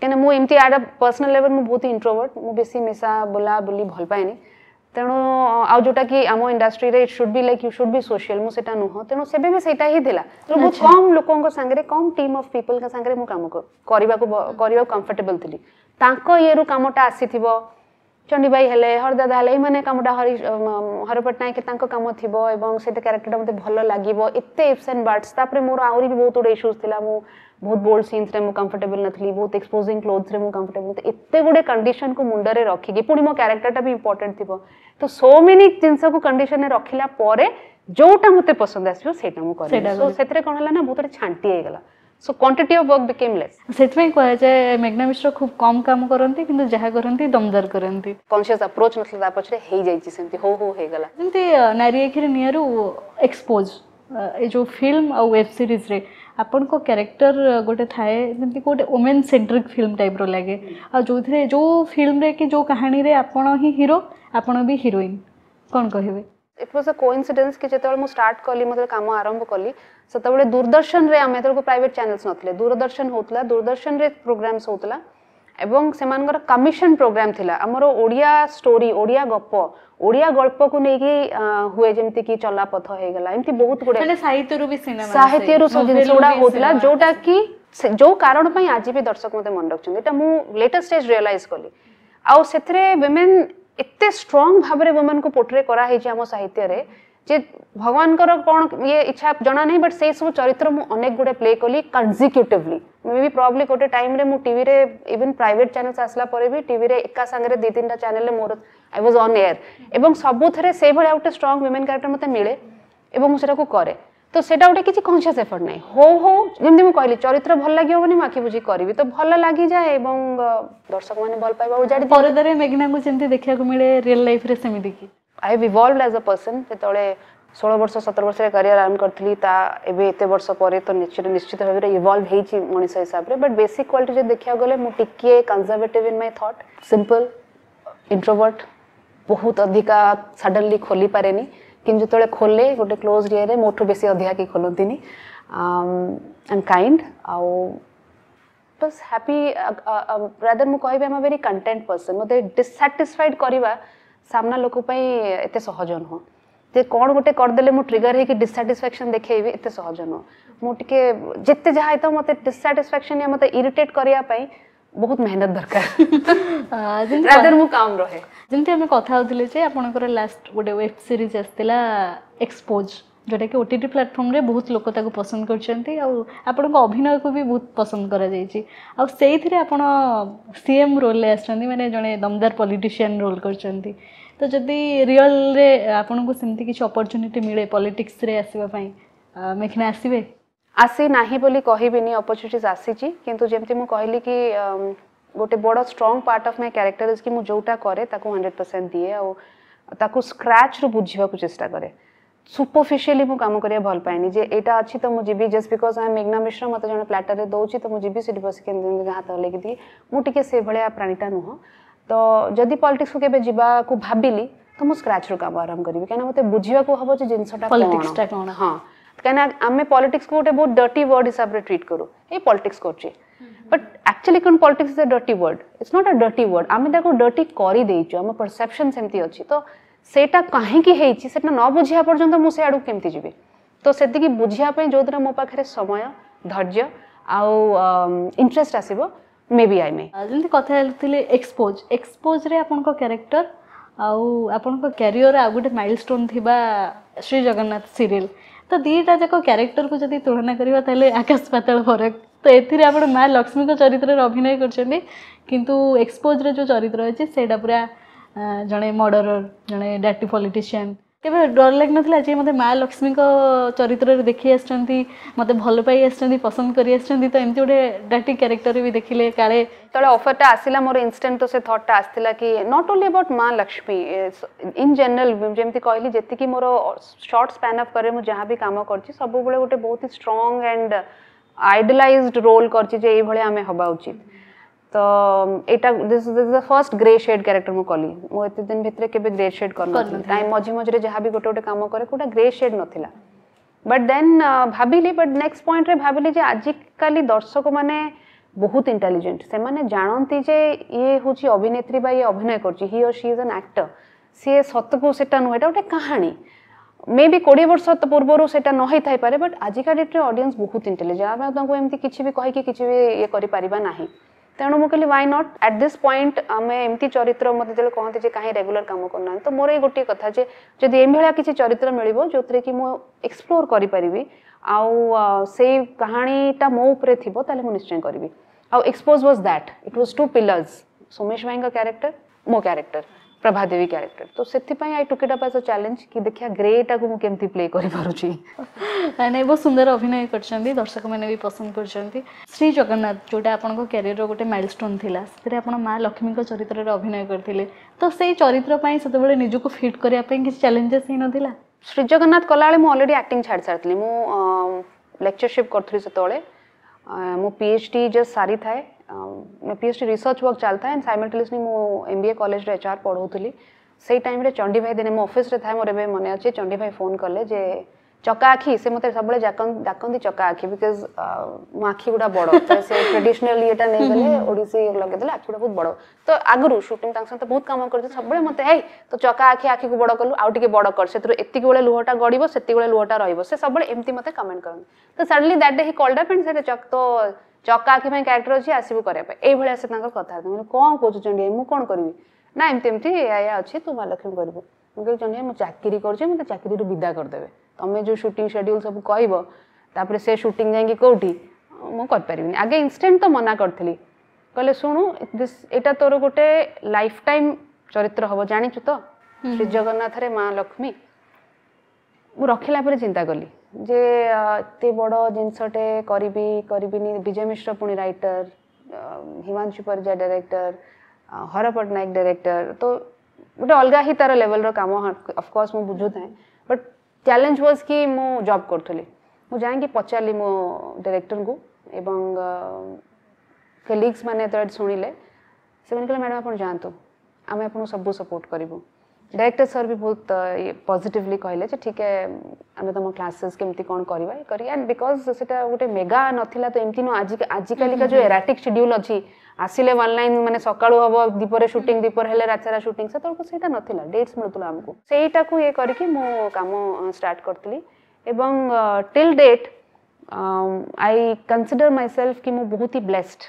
कहीं मुझे एमती आ पर्सनाल लेवल मुझे बहुत इंट्रोवर्ट मुझे बेसी मिसा बुला बुली भल पाएनी ତେଣୁ ଆଉ ଯୋଉଟା କି ଆମ ଇଣ୍ଡଷ୍ଟ୍ରିରେ it should be like you should be social ମୁଁ ସେଇଟା ନୁହଁ ତେଣୁ ସେବେ ବି ସେଇଟା ହିଁ ଥିଲା ତେଣୁ ବହୁତ କମ୍ ଲୋକଙ୍କ ସାଙ୍ଗରେ କମ୍ ଟିମ୍ ଅଫ୍ ପିପଲଙ୍କ ସାଙ୍ଗରେ ମୁଁ କାମ କରିବାକୁ କରିବାକୁ କମ୍ଫର୍ଟେବଲ୍ ଥିଲି ତାଙ୍କ ଇଏରୁ କାମଟା ଆସିଥିବ ଚଣ୍ଡିବାଇ ହେଲେ ହରଦାଦା ହେଲେ ଏଇମାନେ କାମଟା ହରି ହର ପଟ୍ଟନାୟକ ତାଙ୍କ କାମ ଥିବ ଏବଂ ସେଇଟା କ୍ୟାରେକ୍ଟରଟା ମୋତେ ଭଲ ଲାଗିବ ଏତେ ଇପ୍ସ ଆଣ୍ଡ ବାର୍ଡସ୍ ତାପରେ ମୋର ଆହୁରି ବି ବହୁତ ଗୁଡ଼େ ଇସ୍ୟୁଜ୍ ଥିଲା ମୁଁ ବହୁତ ବୋଲ୍ଡ ସିନ୍ସରେ ମୁଁ କମ୍ଫର୍ଟେବଲ୍ ନଥିଲି ବହୁତ ଏକ୍ସପୋଜିଂ କ୍ଲୋଥ୍ରେ ମୁଁ କମ୍ଫର୍ଟେବଲ୍ ନଥିଲି ଏତେ ଗୁଡ଼ିଏ କଣ୍ଡିସନ୍କୁ ମୁଣ୍ଡରେ ରଖିକି ପୁଣି ମୋ କ୍ୟାରେକ୍ଟରଟା ବି ଇମ୍ପୋର୍ଟାଣ୍ଟ ଥିବ ତ ସୋ ମେନି ଜିନିଷକୁ କଣ୍ଡିସନ୍ରେ ରଖିଲା ପରେ ଯେଉଁଟା ମୋତେ ପସନ୍ଦ ଆସିବ ସେଇଟା ମୁଁ କରେ ସୋ ସେଥିରେ କ'ଣ ହେଲା ନା ବହୁତ ଗୋଟେ ଛାଣ୍ଟି ହେଇଗଲା so quantity of work became less ସେଥିପାଇଁ କୁହାଯାଏ ମେଘନା ମିଶ୍ର ଖୁବ୍ କମ୍ କାମ କରନ୍ତି କିନ୍ତୁ ଯାହା କରନ୍ତି ଦମଦାର କରନ୍ତି କନସିୟସ୍ ଆପ୍ରୋଚ୍ ନଥିଲା ତା ପଛରେ ହେଇଯାଇଛି ସେମିତି ହଉ ହଉ ହେଇଗଲା ଯେମିତି ନାରୀ ଆଖିରେ ନିଆଁରୁ ଏକ୍ସପୋଜ୍ ଏ ଯେଉଁ ଫିଲ୍ମ ଆଉ ୱେବ୍ ସିରିଜ୍ରେ আপনক ক্যারেক্টার গটে ঠায়ে কি কোট ওমেন সেন্ট্রিক ফিল্ম টাইপ লগে আর জৌথরে জৌ ফিল্ম রে কি জৌ কাহিনী রে আপন হেই হিরো আপন বি হিরোইন কোন কইবে ইট ওয়াজ আ কোইনসিডেন্স কি জেতাল ম স্টার্ট কলি মতল কাম আরম্ভ কলি সতবালে দূরদর্শন রে আমে তরকো প্রাইভেট চ্যানেলস নথলে দূরদর্শন होतলা দূরদর্শন রে প্রোগ্রামস होतলা এবং সেমানগর কমিশন প্রোগ্রাম থিলা আমরো ওড়িয়া স্টোরি ওড়িয়া গপ ওড়িয়া গল্প কো নেকি হুয়ে জেমতি কি চলাপথ হেগলা এমতি বহুত বড় সাহিত্যরু বি সিনেমা সাহিত্যরু সজিন সোড়া হোতলা জোটা কি জো কারণ পই আজি বি দর্শক মতে মন রাখচিং এটা মু লেটেস্ট স্টেজ রিয়ালাইজ কলি আউ সেত্রে উইমেন এত স্ট্রং ভাবে উইমেন কো পোট্রে করা হেই জাম সাহিত্যরে ᱡᱮ ભગવાન কৰা কোন ই ইচ্ছা জানা নাই বাট সেই সব চৰিত্র মই अनेक গুডে প্লে কৰিল কনসিকিউটিভলি মেবি ប្រ োবাবলি কোটে টাইম রে ম টিভি রে ইভেন প্রাইভেট চ্যানেল আসলা পৰে বি টিভি রে এক্কা সাংৰে দুই তিনটা চ্যানেলে মৰ আই ওয়াজ অন এয়া আৰু সবু থৰে সেইবাৰ আউট ষ্ট্ৰং উইমেন ক্যারেক্টৰ মতে মিলে এবং ম সৰাকু কৰে তো সেটা আউট কিছি কনশিয়াস এফৰ্ট নাই হো হো নিমতি ম ক'ইলি চৰিত্র ভাল লাগি হয় বনি মাখি বুজি কৰিবই তো ভাল লাগি যায় এবং দৰ্শক মানে বল পাইবা উজাৰি পৰদৰে মগ্নাকু সিমতি দেখিয়াকো মিলে রিয়েল লাইফ রে সেমি দেখি I have evolve as a person जितने षोह वर्ष सतर वर्ष करियर आरम करी एते वर्ष पर तो निश्चित निश्चित भाव में इवल्व हो मनीष हिसाब से बट बेसिक क्वाटी जो देखा गले मुझे conservative in my thought simple introvert बहुत अधिका सडनली खोली पारे कि खोले गोटे क्लोज इे में मोटू बेस अधिका कि खोलती नहीं एंड कैंड आउ बस हापी रादर मुझे कह वेरी कंटेन्ट पर्सन मतलब डिससाटिस्फाइड करवा ସାମ୍ନା ଲୋକ ପାଇଁ ଏତେ ସହଜ ନୁହଁ ଯେ କ'ଣ ଗୋଟେ କରିଦେଲେ ମୁଁ ଟ୍ରିଗର୍ ହେଇକି ଡିସାଟିସ୍ଫ୍ୟାକ୍ସନ୍ ଦେଖେଇବି ଏତେ ସହଜ ନୁହଁ ମୁଁ ଟିକେ ଯେତେ ଯାହା ହେଇଥାଉ ମୋତେ ଡିସାଟିସ୍ଫ୍ୟାକ୍ସନ୍ ୟା ମୋତେ ଇରିଟେଟ୍ କରିବା ପାଇଁ ବହୁତ ମେହନତ ଦରକାର ରାଦର ମୁଁ କାମ ରହେ ଯେମିତି ଆମେ କଥା ହେଉଥିଲେ ଯେ ଆପଣଙ୍କର ଲାଷ୍ଟ ଗୋଟେ ୱେବ୍ ସିରିଜ୍ ଆସିଥିଲା ଏକ୍ସପୋଜ୍ ଯେଉଁଟାକି ଓ ଟି ଟି ପ୍ଲାଟଫର୍ମରେ ବହୁତ ଲୋକ ତାକୁ ପସନ୍ଦ କରିଛନ୍ତି ଆଉ ଆପଣଙ୍କ ଅଭିନୟକୁ ବି ବହୁତ ପସନ୍ଦ କରାଯାଇଛି ଆଉ ସେଇଥିରେ ଆପଣ ସିଏମ୍ ରୋଲ୍ରେ ଆସିଛନ୍ତି ମାନେ ଜଣେ ଦମଦାର ପଲିଟିସିଆନ୍ ରୋଲ୍ କରିଛନ୍ତି ତ ଯଦି ରିଅଲ୍ରେ ଆପଣଙ୍କୁ ସେମିତି କିଛି ଅପରଚ୍ୟୁନିଟି ମିଳେ ପଲିଟିକ୍ସରେ ଆସିବା ପାଇଁ ମେଘନା ଆସିବେ ଆସି ନାହିଁ ବୋଲି କହିବିନି ଅପରଚ୍ୟୁନିଟିଜ୍ ଆସିଛି କିନ୍ତୁ ଯେମିତି ମୁଁ କହିଲି କି ଗୋଟେ ବଡ଼ strong part of my character is କି ମୁଁ ଯେଉଁଟା କରେ ତାକୁ ହଣ୍ଡ୍ରେଡ଼ ପରସେଣ୍ଟ ଦିଏ ଆଉ ତାକୁ ସ୍କ୍ରାଚ୍ରୁ ବୁଝିବାକୁ ଚେଷ୍ଟା କରେ ସୁପରଫିସିଆଲି ମୁଁ କାମ କରିବା ଭଲ ପାଏନି ଯେ ଏଇଟା ଅଛି ତ ମୁଁ ଯିବି ଜଷ୍ଟ ବିକଜ୍ ଆମେ ମେଘନା ମିଶ୍ର ମୋତେ ଜଣେ ପ୍ଲାଟର୍ରେ ଦେଉଛି ତ ମୁଁ ଯିବି ସେଠି ବସିକି ଏମିତି ହାତ ହଲେଇକି ଦିଏ ମୁଁ ଟିକେ ସେଭଳିଆ ପ୍ରାଣୀଟା ନୁହଁ तो जदि पॉलिटिक्स को केबे को भाबिली तो मु स्क्रैच रु काम आरंभ करबी कने मते बुझिवा को हबो जे जिंसटा पॉलिटिक्स टा कोन हां कने आमे पॉलिटिक्स को बहुत डर्टी वर्ड हिसाब से ट्रीट करू ए पॉलिटिक्स करछे बट एक्चुअली कौन politics is a dirty word it's not a dirty word आमे देखो डर्टी करी देइछो आमे परसेप्शन सेमति अछि तो सेटा कहीं न बुझिया पर्यटन मुझे से आडु केमति तो से बुझापी जो पय मो पाखे समय धैर्य आउ इंटरेस्ट आसीबो मे बी आई मे जमी कथी एक्सपोज एक्सपोज क्यारेक्टर आपरियर आउ गए माइल स्टोन श्रीजगन्नाथ सीरीयल तो दीटा जाक क्यारेक्टर को जब तुलना करवा आकाश पाताल फरक तो ये आप लक्ष्मी को चरित्र अभिनय करपोज्रे जो चरित्र अच्छे से पूरा जड़े मर्डर जड़े डाटी पॉलिटिशियन केवे डर लग ना आज मत माँ लक्ष्मी चरित्र देखी मतलब भल पाई पसंद कर क्यारेक्टर भी देखिले काले जो अफरटा आसला मोर इनस्टेंट तो से थट्टा आसला कि नट ओनली अबाउट माँ लक्ष्मी इन जनरल जमी कहली जी more short span of career मुझे जहाँ भी काम कर सब गोटे बहुत ही स्ट्रंग एंड आइडलाइज रोल करें हवा उचित ତ ଏଇଟା this is the first grey shade character ମୁଁ କଲି ମୁଁ ଏତେ ଦିନ ଭିତରେ କେବେ ଗ୍ରେ ସେଡ୍ କରିନଥିଲି କାହିଁ ମଝି ମଝିରେ ଯାହା ବି ଗୋଟେ ଗୋଟେ କାମ କରେ କେଉଁଟା ଗ୍ରେ ସେଡ୍ ନଥିଲା ବଟ୍ ଦେନ୍ ଭାବିଲି ବଟ୍ ନେକ୍ସଟ ପଏଣ୍ଟରେ ଭାବିଲି ଯେ ଆଜିକାଲି ଦର୍ଶକମାନେ ବହୁତ ଇଣ୍ଟେଲିଜେଣ୍ଟ ସେମାନେ ଜାଣନ୍ତି ଯେ ଇଏ ହେଉଛି ଅଭିନେତ୍ରୀ ବା ଇଏ ଅଭିନୟ କରୁଛି he or she is an actor ସିଏ ସତକୁ ସେଟା ନୁହେଁ ଏଇଟା ଗୋଟେ କାହାଣୀ ମେ ବି କୋଡ଼ିଏ ବର୍ଷ ପୂର୍ବରୁ ସେଇଟା ନ ହେଇଥାଇପାରେ ବଟ୍ ଆଜିକା ଡେଟ୍ରେ ଅଡ଼ିଏନ୍ସ ବହୁତ ଇଣ୍ଟେଲିଜେଣ୍ଟ ଆମେ ତାଙ୍କୁ ଏମିତି କିଛି ବି କହିକି କିଛି ବି ଇଏ କରିପାରିବା ନାହିଁ ତେଣୁ ମୁଁ କହିଲି why not at this point ଆମେ ଏମିତି ଚରିତ୍ର ମୋତେ ଯେତେବେଳେ କହନ୍ତି ଯେ କାହିଁ ରେଗୁଲାର କାମ କରୁନାହାନ୍ତି ତ ମୋର ଏଇ ଗୋଟିଏ କଥା ଯେ ଯଦି ଏମିଳିଆ କିଛି ଚରିତ୍ର ମିଳିବ ଯେଉଁଥିରେ କି ମୁଁ ଏକ୍ସପ୍ଲୋର କରିପାରିବି ଆଉ ସେଇ କାହାଣୀଟା ମୋ ଉପରେ ଥିବ ତାହେଲେ ମୁଁ ନିଶ୍ଚୟ କରିବି ଆଉ expose was that it was two pillars Somesh ଭାଇଙ୍କ କ୍ୟାରେକ୍ଟର ମୋ କ୍ୟାରେକ୍ଟର प्रभा देवी क्यारेक्टर तो ସେଥିପାଇଁ ଆଇ ଟୁକ୍ ଇଟ୍ ଅପ୍ ଆଜ୍ ଅ ଚ୍ୟାଲେଞ୍ଜ କି ଦେଖିବା ଗ୍ରେଟାକୁ ମୁଁ କେମିତି ପ୍ଲେ କରିପାରୁଛି ନାଇଁ ବହୁତ ସୁନ୍ଦର ଅଭିନୟ କରିଛନ୍ତି ଦର୍ଶକମାନେ ବି ପସନ୍ଦ କରିଛନ୍ତି ଶ୍ରୀ ଜଗନ୍ନାଥ ଯେଉଁଟା ଆପଣଙ୍କ କ୍ୟାରିୟରର ଗୋଟେ ମାଇଲଷ୍ଟୋନ୍ ଥିଲା ସେଥିରେ ଆପଣ ମା ଲକ୍ଷ୍ମୀଙ୍କ ଚରିତ୍ରରେ ଅଭିନୟ କରିଥିଲେ ତ ସେଇ ଚରିତ୍ର ପାଇଁ ସେତେବେଳେ ନିଜକୁ ଫିଟ୍ କରିବା ପାଇଁ କିଛି ଚ୍ୟାଲେଞ୍ଜେସ୍ ହେଇନଥିଲା ଶ୍ରୀ ଜଗନ୍ନାଥ କଲାବେଳେ ମୁଁ ଅଲରେଡ଼ି ଆକ୍ଟିଂ ଛାଡ଼ି ସାରିଥିଲି ମୁଁ ଲେକ୍ଚରସିପ୍ କରୁଥିଲି ସେତେବେଳେ ମୁଁ ପି ଏଚ୍ ଡି ଜଷ୍ଟ ସାରିଥାଏ मैं P H D research work चलता है एंड सैमेंटलिस्टली मुझे M B A college H R पढ़ाऊँ से टाइम चंडी भाई दिन मो अफि था मोर एवं मन अच्छे चंडी भाई फोन कले चका आखि से मतलब सब डाकं चका आखि बिकज मो आखि गुड़ा बड़ तो से ट्रेडिशनल ईटा नहीं गले ओडी आखि गुड़ा बहुत बड़ तो आगू सुटिंग सहित बहुत कम कर सब मत है तो चका आखि आखि को बड़ कलु आउे बड़ कर से इतनी लुहटा गड़ब से बेले लुहटा रोसे सब एमती मत कमेंट करते तो suddenly that day he called up and से चक तो ଚକା ଆଖି ପାଇଁ କ୍ୟାରେକ୍ଟର ଅଛି ଆସିବୁ କରିବା ପାଇଁ ଏଇଭଳିଆ ସେ ତାଙ୍କର କଥାବାର୍ତ୍ତା ମାନେ କ'ଣ କହୁଛୁ ଚଣ୍ଡିଆ ମୁଁ କ'ଣ କରିବି ନା ଏମିତି ଏମିତି ଏଇଆ ଅଛି ତୁ ମହାଲକ୍ଷ୍ମୀ କରିବୁ ମୁଁ କହିଲି ଚଣ୍ଡିଆ ମୁଁ ଚାକିରି କରୁଛି ମୋତେ ଚାକିରିରୁ ବିଦା କରିଦେବେ ତମେ ଯେଉଁ ସୁଟିଂ ସେଡ୍ୟୁଲ୍ ସବୁ କହିବ ତାପରେ ସେ ସୁଟିଂ ଯାଇକି କେଉଁଠି ମୁଁ କରିପାରିବିନି ଆଗେ ଇନଷ୍ଟାଣ୍ଟ ତ ମନା କରିଥିଲି କହିଲେ ଶୁଣୁ ଏଇଟା ତୋର ଗୋଟେ ଲାଇଫ୍ ଟାଇମ୍ ଚରିତ୍ର ହବ ଜାଣିଛୁ ତ ଶ୍ରୀ ଜଗନ୍ନାଥରେ ମା ଲକ୍ଷ୍ମୀ ମୁଁ ରଖିଲା ପରେ ଚିନ୍ତା କଲି जे ये बड़ जिनसटे करी करनी मिश्र पुणी रईटर हिमांशु परिजा डायरेक्टर हर पट्टनायक डायरेक्टर तो गोटे अलग ही तार लेवल राम अफकोर्स मुझे बुझुता है बट चैलेंज वाज कि मुझे जब करी मुझे पचारि मो डायरेक्टर को एवं कलिग्स मैंने शुणिले से मैडम आप जातु आम आपको सब सपोर्ट करूँ ଡାଇରେକ୍ଟର ସାର୍ ବି ବହୁତ ପଜିଟିଭଲି କହିଲେ ଯେ ଠିକ୍ ଆମେ ତମ କ୍ଲାସେସ୍ କେମିତି କ'ଣ କରିବା ଇଏ କରିବା ଆଣ୍ଡ ବିକଜ୍ ସେଟା ଗୋଟେ ମେଗା ନଥିଲା ତ ଏମିତି ନୁହଁ ଆଜି ଆଜିକାଲିକା ଯେଉଁ ଏରାଟିକ୍ ସେଡ୍ୟୁଲ୍ ଅଛି ଆସିଲେ ୱାନ୍ ଲାଇନ୍ ମାନେ ସକାଳୁ ହବ ଦୀପରେ ସୁଟିଂ ଦୀପରେ ହେଲେ ରାତିସାରା ସୁଟିଂ ସେତେବେଳକୁ ସେଇଟା ନଥିଲା ଡେଟ୍ସ ମିଳୁଥିଲା ଆମକୁ ସେଇଟାକୁ ଇଏ କରିକି ମୁଁ କାମ ଷ୍ଟାର୍ଟ କରିଥିଲି ଏବଂ till date I consider myself କି ମୁଁ ବହୁତ ହି ବ୍ଲେସ୍ଡ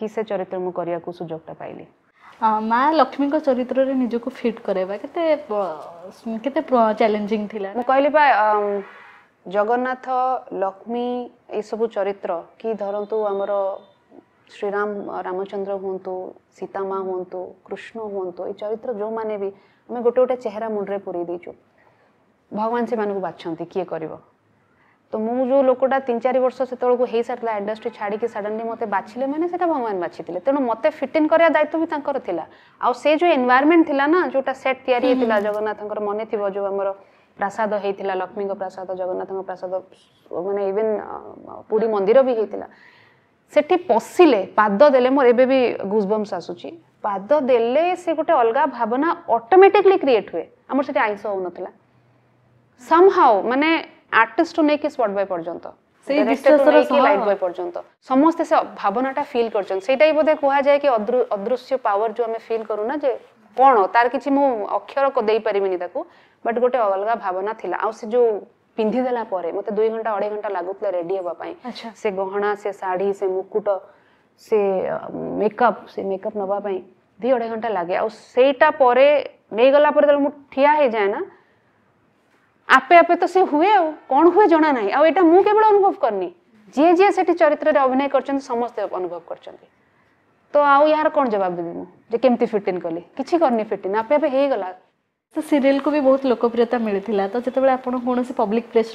କି ସେ ଚରିତ୍ର ମୁଁ କରିବାକୁ ସୁଯୋଗଟା ପାଇଲି ମା ଲକ୍ଷ୍ମୀଙ୍କ ଚରିତ୍ରରେ ନିଜକୁ ଫିଟ୍ କରାଇବା କେତେ କେତେ ଚ୍ୟାଲେଞ୍ଜିଂ ଥିଲା ମୁଁ କହିଲି ବା ଜଗନ୍ନାଥ ଲକ୍ଷ୍ମୀ ଏସବୁ ଚରିତ୍ର କି ଧରନ୍ତୁ ଆମର ଶ୍ରୀରାମ ରାମଚନ୍ଦ୍ର ହୁଅନ୍ତୁ ସୀତାମା ହୁଅନ୍ତୁ କୃଷ୍ଣ ହୁଅନ୍ତୁ ଏ ଚରିତ୍ର ଯେଉଁମାନେ ବି ଆମେ ଗୋଟେ ଗୋଟେ ଚେହେରା ମୁଣ୍ଡରେ ପୁରେଇ ଦେଇଛୁ ଭଗବାନ ସେମାନଙ୍କୁ ବାଛନ୍ତି କିଏ କରିବ ତ ମୁଁ ଯେଉଁ ଲୋକଟା ତିନି ଚାରି ବର୍ଷ ସେତେବେଳକୁ ହେଇସାରିଥିଲା ଇଣ୍ଡଷ୍ଟ୍ରି ଛାଡ଼ିକି ସଡନ୍ଲି ମୋତେ ବାଛିଲେ ମାନେ ସେଇଟା ଭଗବାନ ବାଛିଥିଲେ ତେଣୁ ମୋତେ ଫିଟ୍ ଇନ୍ କରିବା ଦାୟିତ୍ୱ ବି ତାଙ୍କର ଥିଲା ଆଉ ସେ ଯେଉଁ ଏନ୍ଭାୟରମେଣ୍ଟ ଥିଲା ନା ଯେଉଁଟା ସେଟ୍ ତିଆରି ହେଇଥିଲା ଜଗନ୍ନାଥଙ୍କର ମନେ ଥିବ ଯେଉଁ ଆମର ପ୍ରାସାଦ ହେଇଥିଲା ଲକ୍ଷ୍ମୀଙ୍କ ପ୍ରାସାଦ ଜଗନ୍ନାଥଙ୍କ ପ୍ରାସାଦ ମାନେ ଇଭେନ୍ ପୁରୀ ମନ୍ଦିର ବି ହେଇଥିଲା ସେଠି ପଶିଲେ ପାଦ ଦେଲେ ମୋର ଏବେ ବି ଗୁଜବମ୍ସ ଆସୁଛି ପାଦ ଦେଲେ ସେ ଗୋଟେ ଅଲଗା ଭାବନା ଅଟୋମେଟିକଲି କ୍ରିଏଟ୍ ହୁଏ ଆମର ସେଠି ଆଇଁଷ ହେଉନଥିଲା ହାଉ ମାନେ आर्टिस्ट नहीं कि स्पॉट बॉय पर्यंत लाइट बॉय पर्यंत समस्ते से भावनाटा फील कर बोधे कहा जाए कि अदृश्य पावर जो फिल करूना कौन तार कि अक्षर दे पारिनी बट गोटे अलग भावना थी आज जो पिंधिदेला मत दुई घंटा अढ़े घंटा लगुला रेडी हाँ अच्छा। से गहना से शाढ़ी से मुकुट से मेकअप से मेकअप नवाई दी अढ़े घंटा लगे आईटा पर नहींगला ठिया है जाए ना आपे आपे तो सी हुए कौन हुए जना ना आउ एटा केवल अनुभव करनी जी जी सेठी चरित्र अभिनय करचन समस्त अनुभव कर तो आउ यार कौन जवाब देबी मु जे फिट इन करले किछि करनी फिट इन आपे आपे हे तो सीरियल को भी बहुत लोकप्रियता मिलता तो जिते आपसी पब्लिक प्लेस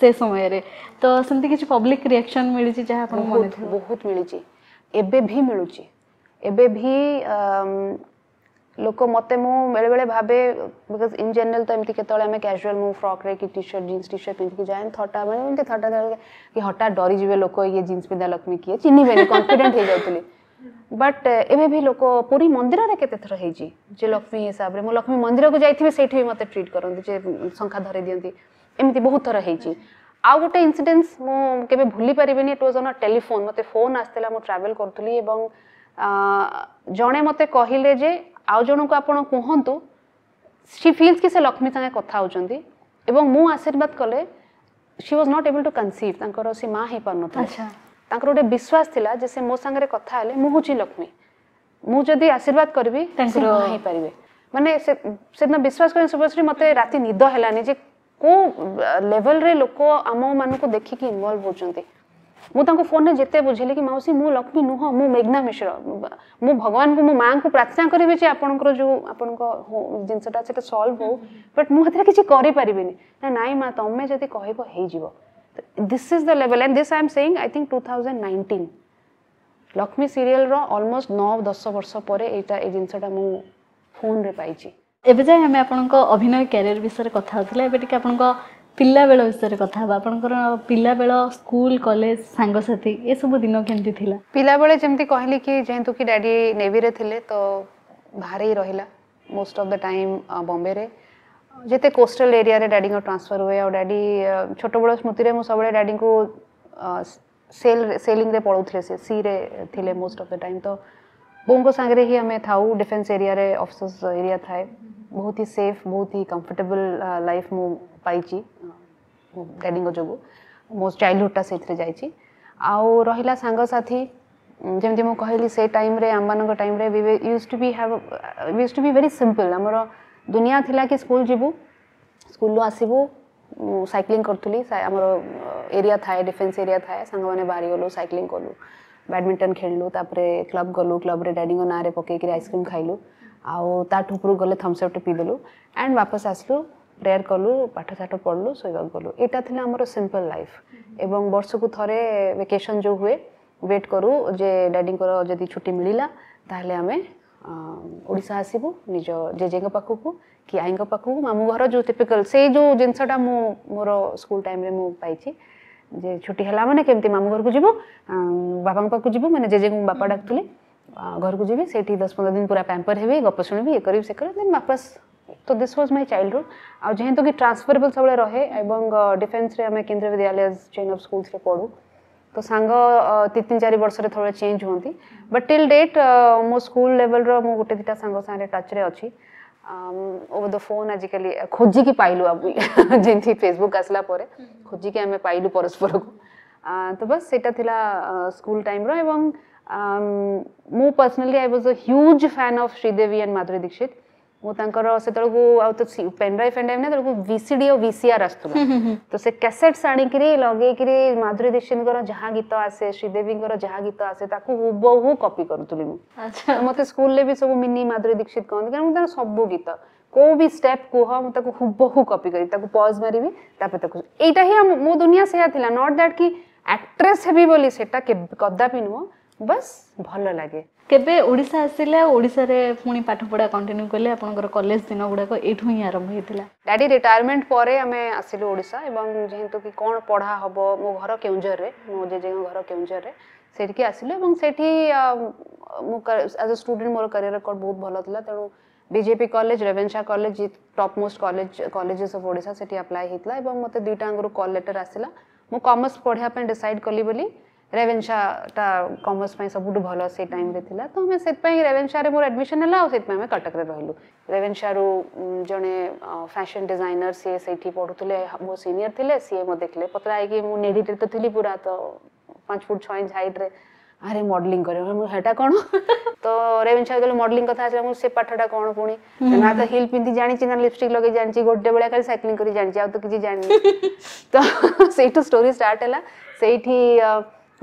से समय तो सेमती किसी पब्लिक रिएक्शन मिली जहाँ बहुत मिली एबी मिलूँ एबी ଲୋକ ମୋତେ ମୁଁ ବେଳେବେଳେ ଭାବେ ବିକଜ୍ ଇନ୍ ଜେନେରାଲ୍ ତ ଏମିତି କେତେବେଳେ ଆମେ କ୍ୟାଜୁଆଲ୍ ମୁଁ ଫ୍ରକ୍ରେ କି T shirt jeans T shirt ପିନ୍ଧିକି ଯାଏ ଥଟା ମାନେ ଏମିତି ଥଟା କି ହଠାତ୍ ଡରିଯିବେ ଲୋକ ଇଏ ଜିନ୍ସ ପିନ୍ଧା ଲକ୍ଷ୍ମୀ କିଏ ଚିହ୍ନିବେନି କନଫିଡେଣ୍ଟ ହେଇଯାଉଥିଲି ବଟ୍ ଏବେ ବି ଲୋକ ପୁରୀ ମନ୍ଦିରରେ କେତେ ଥର ହେଇଛି ଯେ ଲକ୍ଷ୍ମୀ ହିସାବରେ ମୁଁ ଲକ୍ଷ୍ମୀ ମନ୍ଦିରକୁ ଯାଇଥିବି ସେଇଠି ବି ମୋତେ ଟ୍ରିଟ୍ କରନ୍ତି ଯେ ଶଙ୍ଖା ଧରେଇ ଦିଅନ୍ତି ଏମିତି ବହୁତ ଥର ହେଇଛି ଆଉ ଗୋଟେ ଇନ୍ସିଡେନ୍ସ ମୁଁ କେବେ ଭୁଲି ପାରିବିନି ଇଟ୍ ୱାଜ୍ ଅନ୍ ଟେଲିଫୋନ୍ ମୋତେ ଫୋନ୍ ଆସିଥିଲା ମୁଁ ଟ୍ରାଭେଲ୍ କରୁଥିଲି ଏବଂ ଜଣେ ମୋତେ କହିଲେ ଯେ आउ जन को आप कहतु सी फिल्स कि लक्ष्मी सागे कथा मु आशीर्वाद कले she was not able to conceive तर सी माँ हो पार नाक गोटे विश्वास था जे मो सा कथा मुझे लक्ष्मी मुझे आशीर्वाद करी पारे मानने से दिन विश्वास कर शुभश्री मत रात निद हलानी जो लेवल रे लोक आम मान को देखिक इनवल्व होती मुझे फोन में जिते बुझे कि मौसी मु लक्ष्मी नुह मु मेघना मिश्र मु भगवान को मो माँ को प्रार्थना करी जो आप जिनसा से सल्व हो बट मुझे किसी करें ना माँ तुम्हें जब कह this is the level and this I am saying I think two thousand Lakshmi serial almost नौ दस वर्ष पर जिनसा मु फोन रे पाई एबे जाय हमें आपनको अभिनय करियर विषय रे कथा होतले एबे टिक आपनको पिला बेल विषय कथ आपर बेल स्कूल कलेज सांगसाथी ए सब दिन कमी थिला पिला बेले जमी कहली कि जेहेतु कि डैडी नेवी रे थिले तो भारी रहिला most of the time Bombay रे जेते कोस्टल एरिया रे डैडी को ट्रांसफर हुए और डैडी छोट बड़ स्मृति में सब बेले डैडी को सेल सेलिंग रे पळौथले से सी रे थिले मोस्ट ऑफ द टाइम तो बोंगो सांगरे ही हमें थाउ डिफेंस एरिया रे एरिया थाए बहुत ही सेफ बहुत ही कंफर्टेबल लाइफ मुझे डैडी जो मो चाइल्डहुडा से आउ सांग साथी जमी मुझे कहली से टाइम आम मान time used to be how used to be very simple आम दुनिया थी कि स्कूल जीव स्कूल आसबू सैक्लींग करी आम एरिया थाए डिफेन्स एरिया थाए सांग बाहरी गलु सैक्लींग कलु बैडमिंटन खेलु तापर क्लब गलु क्लब्रे डैडी ना पकईकि आइसक्रीम खाइलु आउ ताऊपर गले थम्सअप पीदलु एंड वापस आसलू ପ୍ରେୟର୍ କଲୁ ପାଠଶାଠ ପଢ଼ିଲୁ ଶୋଇବାକୁ ଗଲୁ ଏଇଟା ଥିଲା ଆମର ସିମ୍ପଲ୍ ଲାଇଫ୍ ଏବଂ ବର୍ଷକୁ ଥରେ ଭେକେସନ୍ ଯେଉଁ ହୁଏ ୱେଟ୍ କରୁ ଯେ ଡ୍ୟାଡ଼ିଙ୍କର ଯଦି ଛୁଟି ମିଳିଲା ତାହେଲେ ଆମେ ଓଡ଼ିଶା ଆସିବୁ ନିଜ ଜେଜେଙ୍କ ପାଖକୁ କି ଆଈଙ୍କ ପାଖକୁ ମାମୁଁ ଘର ଯେଉଁ ଟିପିକାଲ୍ ସେଇ ଯେଉଁ ଜିନିଷଟା ମୁଁ ମୋର ସ୍କୁଲ୍ ଟାଇମ୍ରେ ମୁଁ ପାଇଛି ଯେ ଛୁଟି ହେଲା ମାନେ କେମିତି ମାମୁଁ ଘରକୁ ଯିବୁ ବାବାଙ୍କ ପାଖକୁ ଯିବୁ ମାନେ ଜେଜେଙ୍କୁ ବାପା ଡାକୁଥିଲେ ଘରକୁ ଯିବି ସେଇଠି ଦଶ ପନ୍ଦର ଦିନ ପୁରା ପ୍ୟାମ୍ପର୍ ହେବି ଗପ ଶୁଣିବି ଇଏ କରିବି ସେ କରିବି ଦେନ୍ ବାପସ तो दिस वाज माय चाइल्डहुड आ जेहेतु कि ट्रांसफरेबल सब रहे डिफेन्स आम केन्द्रीय विद्यालय चेन अफ स्कूल पढ़ू तो सांग तीन चार वर्ष थोड़े चेंज हूँ बट टिल डेट मो स्कूल लेवल रो गोटे दुटा सांग टच रे अच्छी ओ द फोन आजिकल खोजिक जमी फेसबुक आसला खोजिकी आम पाइल परस्पर को तो बस सेटा थिला स्कूल टाइम रो मु personally I was a huge fan of Sridevi and Madhuri Dixit ମୁଁ ତାଙ୍କର ସେତେବେଳକୁ ଆଉ ତ ପେନ୍ ଡ୍ରାଇଭ୍ ଫେନ୍ ଡ୍ରାଇଭ୍ ନା ସେତେବେଳକୁ ଭିସିଡି ଆଉ ଭିସିଆର୍ ଆସୁଥିଲା ତ ସେ କ୍ୟାସେଟ୍ସ ଆଣିକିରି ଲଗେଇକିରି ମାଧୁରୀ ଦୀକ୍ଷିତଙ୍କର ଯାହା ଗୀତ ଆସେ ଶ୍ରୀଦେବୀଙ୍କର ଯାହା ଗୀତ ଆସେ ତାକୁ ହୁବହୁ କପି କରୁଥିଲି ମୁଁ ମୋତେ ସ୍କୁଲରେ ବି ସବୁ ମିନି ମାଧୁରୀ ଦୀକ୍ଷିତ କହନ୍ତି କାରଣ ମୁଁ ତାର ସବୁ ଗୀତ କେଉଁ ବି ଷ୍ଟେପ୍ କୁହ ମୁଁ ତାକୁ ହୁବହୁ କପି କରିବି ତାକୁ ପଜ୍ ମାରିବି ତାପରେ ତାକୁ ଏଇଟା ହିଁ ମୋ ଦୁନିଆ ସେୟା ଥିଲା ନଟ୍ ଦ୍ୟାଟ୍ କି ଆକ୍ଟ୍ରେସ୍ ହେବି ବୋଲି ସେଟା କଦାପି ନୁହଁ ବାସ୍ ଭଲ ଲାଗେ କେବେ ଓଡ଼ିଶା ଆସିଲେ ଆଉ ଓଡ଼ିଶାରେ ପୁଣି ପାଠପଢ଼ା କଣ୍ଟିନ୍ୟୁ କଲେ ଆପଣଙ୍କର କଲେଜ ଦିନ ଗୁଡ଼ାକ ଏଇଠୁ ହିଁ ଆରମ୍ଭ ହେଇଥିଲା ଡାଡ଼ି ରିଟାୟାରମେଣ୍ଟ ପରେ ଆମେ ଆସିଲୁ ଓଡ଼ିଶା ଏବଂ ଯେହେତୁ କି କ'ଣ ପଢ଼ା ହେବ ମୋ ଘର କେଉଁଝରରେ ମୋ ଜେଜେଙ୍କ ଘର କେଉଁଝରରେ ସେଠିକି ଆସିଲୁ ଏବଂ ସେଠି ମୁଁ ଆଜ୍ ଏ ଷ୍ଟୁଡେଣ୍ଟ ମୋର କ୍ୟାରିୟର ରେକର୍ଡ଼ ବହୁତ ଭଲ ଥିଲା ତେଣୁ BJP college Ravenshaw college top most college colleges of Odisha ସେଠି ଆପ୍ଲାଏ ହେଇଥିଲା ଏବଂ ମୋତେ ଦୁଇଟା ଆଙ୍ଗରୁ କଲ୍ ଲେଟର୍ ଆସିଲା ମୁଁ କମର୍ସ ପଢ଼ିବା ପାଇଁ ଡିସାଇଡ଼ କଲି ବୋଲି रेवेन्साटा कमर्स सबुठ भल से टाइम थिला तो हमें से रेवेन्सारे मोर एडमिशन है हमें कटक रहीलु रेवेन्सारु जड़े फैशन डिजाइनर सी से पढ़ुते मो सीनियर थे सीए मो देखले पता है कि नेढ़ीटे तो थी पूरा तो पांच फुट छः इंच हाइट अरे मॉडलिंग करा कौन तो रेवेन्सा कहल मडलींग कथ से पाठटा कौन पुणी ना तो हिल पिंधि जानी ना लिपस्टिक लगे जानी गोटे बेला खाली सैक्लींग कर जानी आ तो किसी जानी तो सही स्टोरी स्टार्ट है सही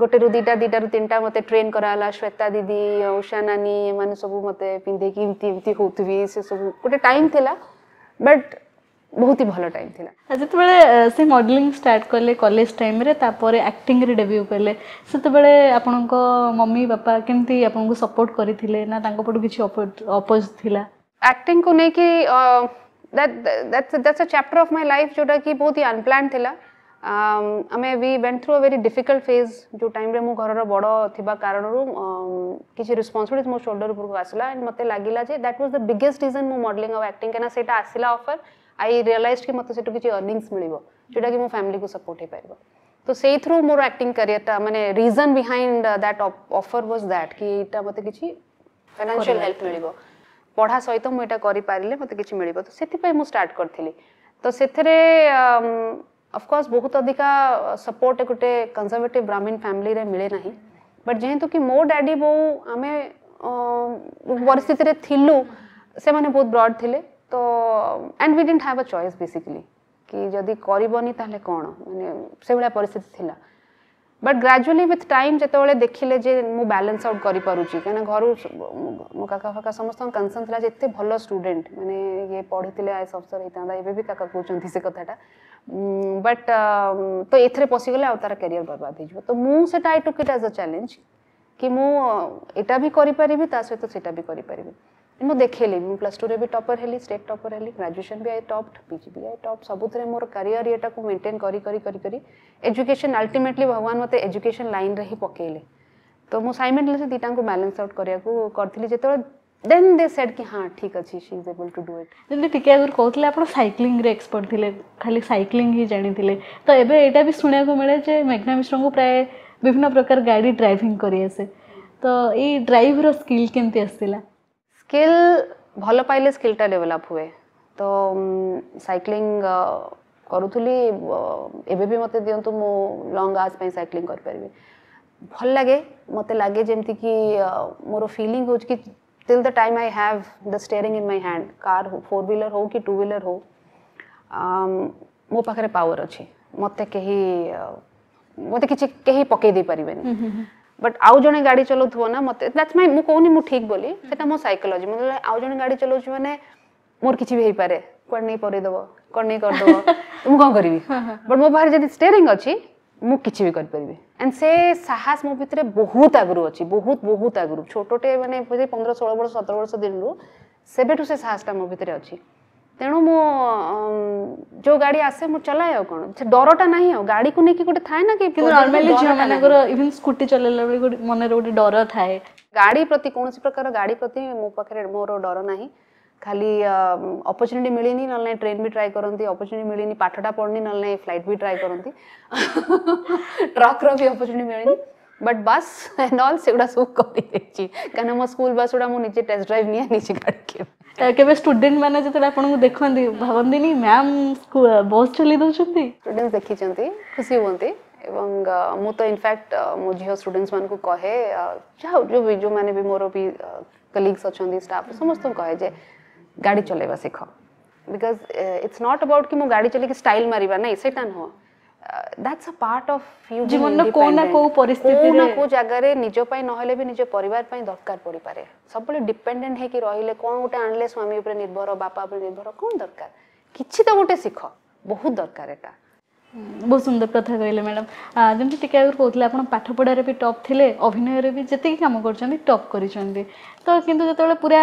ଗୋଟେ ରୁ ଦୁଇଟା ଦୁଇଟାରୁ ତିନିଟା ମୋତେ ଟ୍ରେନ୍ କରାହେଲା ଶ୍ୱେତା ଦିଦି ଉଷା ନାନୀ ଏମାନେ ସବୁ ମୋତେ ପିନ୍ଧେଇକି ଏମିତି ଏମିତି ହଉଥିବି ସେସବୁ ଗୋଟେ ଟାଇମ୍ ଥିଲା ବଟ୍ ବହୁତ ହି ଭଲ ଟାଇମ୍ ଥିଲା ଯେତେବେଳେ ସେ ମଡେଲିଂ ଷ୍ଟାର୍ଟ କଲେ କଲେଜ ଟାଇମ୍ରେ ତାପରେ ଆକ୍ଟିଂରେ ଡେବ୍ୟୁ କଲେ ସେତେବେଳେ ଆପଣଙ୍କ ମମି ବାପା କେମିତି ଆପଣଙ୍କୁ ସପୋର୍ଟ କରିଥିଲେ ନା ତାଙ୍କ ପଟୁ କିଛି ଅପୋଜ ଥିଲା ଆକ୍ଟିଂକୁ ନେଇକି that's that's a chapter of my life ଯେଉଁଟାକି ବହୁତ ହି ଅନପ୍ଲାନ୍ ଥିଲା आम we went through a very difficult phase जो टाइम घर बड़ कारण किसी रिस्पन्सबिलिट मो सोल्डर उपर को आसला एंड मतलब लगेगा that was the biggest reason मो मडलींग आक्ट क्या आसला अफर आई रियलाइज कि मतलब से अर्निंगस मिले जोटा कि मो फैमिली को सपोर्ट हो पार तो से थ्रू मोर आक्ट करियरटा मैंने reason behind that offer was that कि यहाँ मतलब किसी फाइनेसियाल हेल्प मिल पढ़ा सहित मुझे करें मतलब कि मिले तो से स्टार्ट करी तो से अफकोर्स बहुत अधिका सपोर्ट गोटे कंजरवेटिव ब्राह्मीण फैमिली रे मिले ना बट जेहेतु कि मो डैडी बो आम परिस्थिति थिलु से माने बहुत ब्रड थिले तो and we didn't have a choice basically कि जदि करबनी ताले कौन मैंने से भाया परिस्थिति थिला ବଟ୍ ଗ୍ରାଜୁଆଲି ୱିଥ୍ ଟାଇମ୍ ଯେତେବେଳେ ଦେଖିଲେ ଯେ ମୁଁ ବାଲାନ୍ସ ଆଉଟ୍ କରିପାରୁଛି କାହିଁକିନା ଘରୁ ମୋ କାକା ଫାକା ସମସ୍ତଙ୍କ କନସର୍ନ ଥିଲା ଯେ ଏତେ ଭଲ ଷ୍ଟୁଡେଣ୍ଟ ମାନେ ଇଏ ପଢ଼ିଥିଲେ ଆଇଏସ୍ ଅଫିସର ହେଇଥାନ୍ତା ଏବେ ବି କାକା କହୁଛନ୍ତି ସେ କଥାଟା ବଟ୍ ତ ଏଥିରେ ପଶିଗଲେ ଆଉ ତା'ର କ୍ୟାରିୟର ବର୍ବାଦ ହେଇଯିବ ତ ମୁଁ ସେଟା ଆଇ ଟୁକ୍ ଇଟ୍ ଆଜ୍ ଅ ଚ୍ୟାଲେଞ୍ଜ କି ମୁଁ ଏଇଟା ବି କରିପାରିବି ତା ସହିତ ସେଇଟା ବି କରିପାରିବି मुझे देखे मुझे प्लस टू भी टपर है स्टेट टपर है ग्राजुएसन भी आई टप्ड पीजी भी आई टप सबुत मोर कैरियर ये मेन्टेन करजुकेशन आल्टिमेटली भगवान मत एजुकेशन लाइन रे ही पकेले तो मुझे सैमेंटली दीटा को बालान्स आउट करी जो देन दे सेड कि हाँ ठीक अच्छे she is able to do it दीदी टी आगे कहते आप सैक्लींग एक्सपर्ट थे खाली सैक्लींग ही जानी तो ये यहाँ भी शुणा को मिले जो मेघना मिश्र को प्राय विभिन्न प्रकार गाड़ी ड्राइंग करसे तो ये ड्राइव्र स्किल केमती आसला स्किल भल पाइले स्किलटा डेवलप हुए तो सैक्लींग करूली एवं मत दिंतु मु लंग आज सैक्लींग कर भल लगे मत लगे जमती कि मोर फिलिंग हो कि till the time I have the steering in my hand car हो फोर व्हीलर हो कि टू व्हीलर हो मो पाखे पावर अच्छे मत मत कि पकईदे पारे ବଟ୍ ଆଉ ଜଣେ ଗାଡ଼ି ଚଲାଉଥିବ ନା ମୋତେ ଦ୍ୟାଟ୍ସ ମାଇ ମୁଁ କହୁନି ମୁଁ ଠିକ୍ ବୋଲି ସେଟା ମୋ ସାଇକୋଲୋଜି ମୁଁ ଆଉ ଜଣେ ଗାଡ଼ି ଚଲାଉଛି ମାନେ ମୋର କିଛି ବି ହେଇପାରେ କୁଆଡ଼େ ନେଇ ପରେଇଦେବ କୁଆଡ଼େ ନେଇ କରିଦେବ ମୁଁ କ'ଣ କରିବି ବଟ୍ ମୋ ପାଖରେ ଯଦି ଷ୍ଟେରିଂ ଅଛି ମୁଁ କିଛି ବି କରିପାରିବି ଆଣ୍ଡ ସେ ସାହସ ମୋ ଭିତରେ ବହୁତ ଆଗରୁ ଅଛି ବହୁତ ବହୁତ ଆଗରୁ ଛୋଟଟେ ମାନେ ପନ୍ଦର ଷୋହଳ ବର୍ଷ ସତର ବର୍ଷ ଦିନରୁ ସେବେଠୁ ସେ ସାହସଟା ମୋ ଭିତରେ ଅଛି तेणु मो जो गाड़ी आसे मो चलाए कौन से डरटा ना हो गाड़ी को लेकिन गोटे थाए ना कि नर्माली झील मान इवन स्कूटी चल मन गोटे डर था गाड़ी प्रति कौन प्रकार गाड़ी प्रति मो पाखे मोर डर ना खाली अपरच्युनिटी मिलनी ना ट्रेन भी ट्राए करती अपरच्युनिटी मिलनी पाठटा पढ़नी ना फ्लाइट भी ट्राए करती ट्रक्र भी अपरच्युनिटी मिलनी बट बस एंड ऑल से उडा सुख को दे देची कन हम स्कूल बस उडा मु नीचे टेस्ट ड्राइव निया नीचे कर के के बे स्टूडेंट माने जते अपन को देखन दी भवंदी नी मैम बस चली दो छथि स्टूडेंट्स देखि छथि खुशी होंती एवं मु तो इनफैक्ट मु जे स्टूडेंट्स मान को कहे जा जो भी जो माने भी मोरो भी कलीग्स अछन दी स्टाफ समस्त कहे जे गाड़ी चलेबा सिखो बिकॉज़ इट्स नॉट अबाउट कि मु गाड़ी चले के स्टाइल मारिबा नै सेटा हो that's a part of you জীবনর কোউ না কোউ পরিস্থিতি কোউ না কোউ জায়গারে নিজ পাই নহলে বি নিজ পরিবার পাই দরকার পড়ি পারে সবলে ডিপেন্ডেন্ট হেকি রহিলে কোন গোটে আনলে স্বামী উপরে নির্ভর বাপা উপরে নির্ভর কোন দরকার কিছু তো গোটে শিখ বহুত দরকার এটা ବହୁତ ସୁନ୍ଦର କଥା କହିଲେ ମ୍ୟାଡ଼ାମ୍ ଯେମିତି ଟିକେ ଆଗରୁ କହୁଥିଲେ ଆପଣ ପାଠ ପଢ଼ାରେ ବି ଟପ୍ ଥିଲେ ଅଭିନୟରେ ବି ଯେତିକି କାମ କରୁଛନ୍ତି ଟପ୍ କରିଛନ୍ତି ତ କିନ୍ତୁ ଯେତେବେଳେ ପୁରା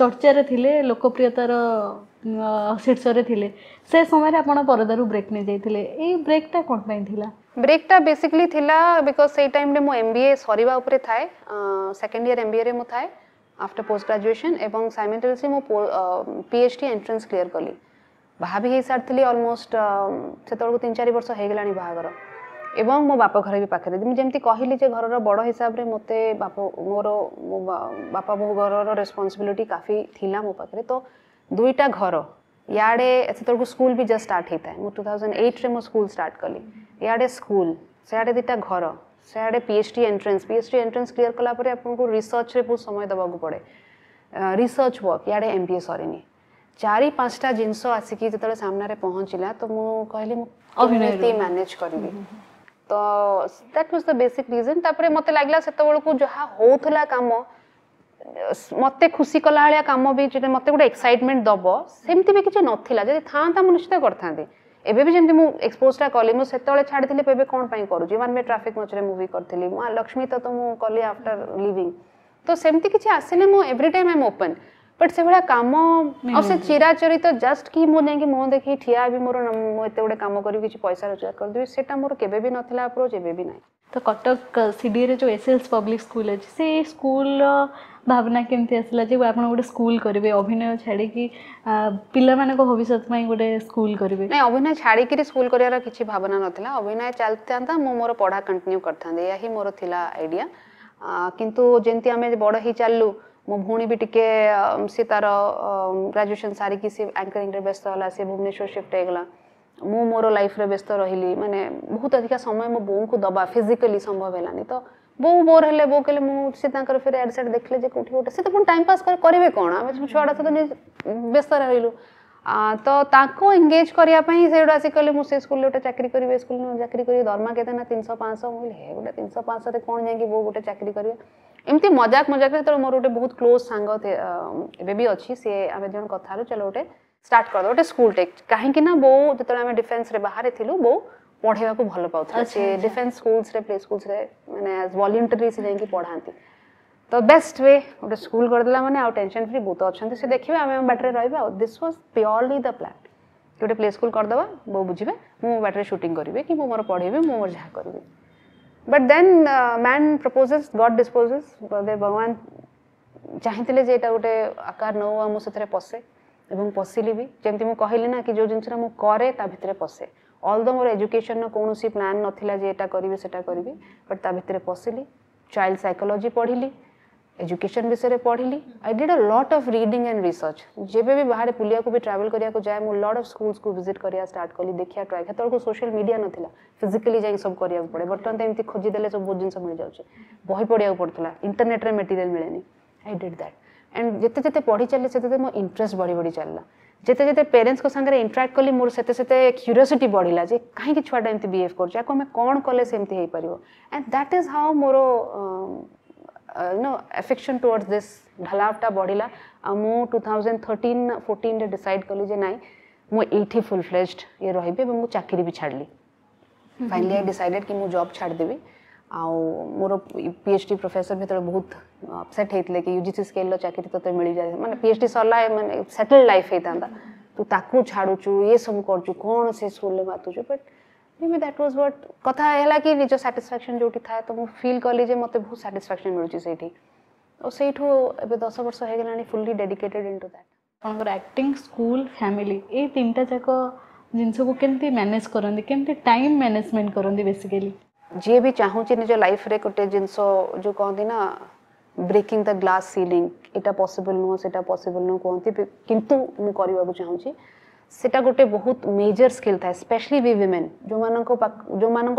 ଚର୍ଚ୍ଚାରେ ଥିଲେ ଲୋକପ୍ରିୟତାର ଶୀର୍ଷରେ ଥିଲେ ସେ ସମୟରେ ଆପଣ ପରଦାରୁ ବ୍ରେକ୍ ନେଇଯାଇଥିଲେ ଏଇ ବ୍ରେକ୍ଟା କ'ଣ ପାଇଁ ଥିଲା ବ୍ରେକ୍ଟା ବେସିକଲି ଥିଲା ବିକଜ୍ ସେଇ ଟାଇମ୍ରେ ମୁଁ ଏମ୍ ବି ଏ ସରିବା ଉପରେ ଥାଏ ସେକେଣ୍ଡ ଇୟର୍ ଏମ୍ ବି ଏରେ ମୁଁ ଥାଏ ଆଫ୍ଟର ପୋଷ୍ଟ ଗ୍ରାଜୁଏସନ୍ ଏବଂ ସାଇମେଣ୍ଟେନିୟସ୍ଲି ମୁଁ P H D entrance clear କଲି ବାହା ବି ହେଇସାରିଥିଲି ଅଲମୋଷ୍ଟ ସେତେବେଳକୁ ତିନି ଚାରି ବର୍ଷ ହେଇଗଲାଣି ବାହାଘର ଏବଂ ମୋ ବାପ ଘର ବି ପାଖରେ ମୁଁ ଯେମିତି କହିଲି ଯେ ଘରର ବଡ଼ ହିସାବରେ ମୋତେ ବାପ ମୋର ମୋ ବାପା ବୋଉ ଘରର ରେସ୍ପନ୍ସିବିଲିଟି କାଫି ଥିଲା ମୋ ପାଖରେ ତ ଦୁଇଟା ଘର ଇଆଡ଼େ ସେତେବେଳକୁ ସ୍କୁଲ ବି ଜଷ୍ଟ ଷ୍ଟାର୍ଟ ହେଇଥାଏ ମୁଁ ଟୁ ଥାଉଜେଣ୍ଡ ଏଇଟ୍ରେ ମୁଁ ସ୍କୁଲ ଷ୍ଟାର୍ଟ କଲି ଇଆଡ଼େ ସ୍କୁଲ ସିଆଡ଼େ ଦୁଇଟା ଘର ସିଆଡ଼େ P H D entrance P H D entrance clear କଲା ପରେ ଆପଣଙ୍କୁ ରିସର୍ଚ୍ଚରେ ବହୁତ ସମୟ ଦେବାକୁ ପଡ଼େ ରିସର୍ଚ୍ଚ ୱାର୍କ ଇଆଡ଼େ ଏମ୍ ବି ଏ ସରିନି ଚାରି ପାଞ୍ଚଟା ଜିନିଷ ଆସିକି ଯେତେବେଳେ ସାମ୍ନାରେ ପହଞ୍ଚିଲା ତ ମୁଁ କହିଲି ମୁଁ କେମିତି ମ୍ୟାନେଜ୍ କରିବି ତ that was the basic reason ତାପରେ ମୋତେ ଲାଗିଲା ସେତେବେଳକୁ ଯାହା ହେଉଥିଲା କାମ ମୋତେ ଖୁସି କଲା ଭଳିଆ କାମ ବି ଯେଉଁଟା ମୋତେ ଗୋଟେ ଏକ୍ସାଇଟମେଣ୍ଟ ଦେବ ସେମିତି ବି କିଛି ନଥିଲା ଯଦି ଥାଆନ୍ତା ମୁଁ ନିଶ୍ଚିତ କରିଥାନ୍ତି ଏବେ ବି ଯେମିତି ମୁଁ ଏକ୍ସପୋଜ୍ଟା କଲି ମୁଁ ସେତେବେଳେ ଛାଡ଼ିଥିଲି ଏବେ କ'ଣ ପାଇଁ କରୁଛି ମାନେ ମେ ଟ୍ରାଫିକ୍ ମଚରେ ମୁଭି କରିଥିଲି ମୁଁ ଲକ୍ଷ୍ମୀ ତ ମୁଁ କଲି ଆଫ୍ଟର୍ ଲିଭିଂ ତ ସେମିତି କିଛି ଆସିଲେ ମୁଁ every time am open but ସେଭଳିଆ କାମ ଆଉ ସେ ଚିରାଚରିତ ଜଷ୍ଟ କି ମୁଁ ଯାଇକି ମୁଁ ଦେଖିକି ଠିଆ ହେବି ମୋର ମୁଁ ଏତେ ଗୁଡ଼ିଏ କାମ କରିବି କିଛି ପଇସା ରୋଜଗାର କରିଦେବି ସେଟା ମୋର କେବେ ବି ନଥିଲା ଆପ୍ରୋଚ୍ ଏବେ ବି ନାହିଁ ତ କଟକ ସିଡ଼ିଏରେ ଯେଉଁ ଏସ୍ ଏସ୍ ପବ୍ଲିକ୍ ସ୍କୁଲ୍ ଅଛି ସେ ସ୍କୁଲ୍ର भावना केमती आसला जो आप गोटे स्कूल करेंगे अभिनय छाड़ी पिला भविष्य में गोटे स्कूल करेंगे ना अभिनय छाड़ी स्कूल कर किसी भावना नाला अभिनय चलता मुझ मोर पढ़ा कंटिन्यू कर था आईडिया कितु जमी आम बड़ ही चलू मो भी टिके सी तार ग्राजुएसन सारिकी सी एंकरिंग व्यस्त होगा सी भुवनेश्वर सिफ्ट होगा मुझ मोर लाइफ व्यस्त रही मैंने बहुत अधिका समय मो बो को दबा फिजिकली संभव है तो ବୋଉ ବୋର୍ ହେଲେ ବୋଉ କହିଲେ ମୁଁ ସେ ତାଙ୍କର ଫେରେ ଆଡ଼େ ସାଡ଼େ ଦେଖିଲେ ଯେ କେଉଁଠି ଗୋଟେ ସେ ତ ପୁଣି ଟାଇମ୍ ପାସ୍ କରିବେ କ'ଣ ଆମେ ଛୁଆଟା ସହିତ ବ୍ୟସ୍ତ ରହିଲୁ ତ ତାଙ୍କୁ ଏଙ୍ଗେଜ୍ କରିବା ପାଇଁ ସେଇଗୁଡ଼ା ଆସି କହିଲେ ମୁଁ ସେ ସ୍କୁଲରେ ଗୋଟେ ଚାକିରି କରିବି ଏ ସ୍କୁଲରେ ଚାକିରି କରିବି ଦରମା କେତେ ନା ତିନିଶହ ପାଞ୍ଚଶହ ମୁଁ କହିଲି ହେ ଗୋଟେ ତିନିଶହ ପାଞ୍ଚଶହରେ କ'ଣ ଯାଇକି ବୋଉ ଗୋଟେ ଚାକିରି କରିବେ ଏମିତି ମଜାକ ମଜାକରେ ଯେତେବେଳେ ମୋର ଗୋଟେ ବହୁତ କ୍ଲୋଜ୍ ସାଙ୍ଗ ଏବେ ବି ଅଛି ସିଏ ଆମେ ଜଣ କଥା ହେଲୁ ଚାଲ ଗୋଟେ ଷ୍ଟାର୍ଟ କରିଦେବ ଗୋଟେ ସ୍କୁଲ ଟେକ୍ କାହିଁକି ନା ବୋଉ ଯେତେବେଳେ ଆମେ ଡିଫେନ୍ସରେ ବାହାରେ ଥିଲୁ ବୋଉ पढ़ाई को भल पाथ सी डिफेन्स स्कूल्स प्ले स्कूल्स मैंने माने एज वॉलंटरी से जाई तो बेस्ट वे गोटे स्कूल कर देला माने आ फ्री बहुत अच्छा से देखिबे आमे बैटरी रहिबा this was purely the plan गोटे प्ले स्कूल करदे बो बुझे मुझे बैटरी शूटिंग करिवे कि मोर पढ़े मु मोर जहा करिवे but the man proposes God disposes the भगवान चाहिथिले जे एटा गोटे आकार नो मुझे पशे पशिली भी जमी मु कहिले ना कि जो जिन मु पशे অলদমর এডুকেশন না কোনসি প্ল্যান নথিলা জে এটা করিবে সেটা করিবে বাট তা ভিতরে পছিলি চাইল্ড সাইকোলজি পড়িলি এডুকেশন বিষয়ে পড়িলি I did a lot of reading and research জেবেবি বাইরে পুলিয়া কোবি ট্রাভেল করিয়া কো যায় মু লট অফ স্কুলস কো ভিজিট করিয়া স্টার্ট কলি দেখিয়া ট্রাই করতেল কো সোশ্যাল মিডিয়া নথিলা ফিজিক্যালি যাই সব করিয়া পড়ে বৰ্তমান তেନ୍ତି খোঁজি দিলে সব বহুত দিন সময় লাগি যাওছে বই পড়িয়া পড়তলা ইন্টারনেট রে মেটেরিয়াল মিলে নি আই ডিড ইট एंड जिते जिते पढ़ी चलिए से मो इंटरेस्ट बढ़ी बढ़ी चलला जिते जिते पेरेन्ट्स सांग में इंट्राक्ट कली मोर से क्यूरीयसीट बढ़ला कहीं छुआटा एमती बिहेव कर कौन कले सेमतीपर एंड दैट इज हाउ मोर you know affection towards this ढलावटा बढ़ला आ मु टू थाउजेंड थर्टीन फोर्टिन में डिसाइड कली ना मुझे फुल फ्लेज ये रही मुझे चाकरी भी छाड़ली फाइनली आई डिसाइडेड कि मुझ जॉब छाड़देवी आरोप पी एच डी प्रोफेसर भी तो बहुत अपसेट होते कि यूजीसी स्केल चाकर तो मिल जाए मैंने पी एच डी सरला मैंने सेटल लाइफ होता तू ताकू छाड़ु ये सब कर स्कूल में मतुचु but me that was what कथा है कि निज सैटिस्फैक्शन जो था तो मुझे फिल कली मत बहुत साटिस्फैक्शन मिलूँ से सहीठ दस वर्ष हो गला फुल्ली डेडिकेटेड इन टू दैट आपटिंग स्कूल फैमिली ये तीन टा जाक जिनस मैनेज करती टाइम मैनेजमेंट करती बेसिकली जी भी चाहूँगी निज लाइफ रे गोटे जिन जो कहती ना ब्रेकिंग द ग्लास सिलिंग यहाँ पसिबल नुह से पसिबल नुह कहते कि चाहिए सीटा गोटे बहुत मेजर स्किल था स्पेशली वी विमेन जो मान जो मान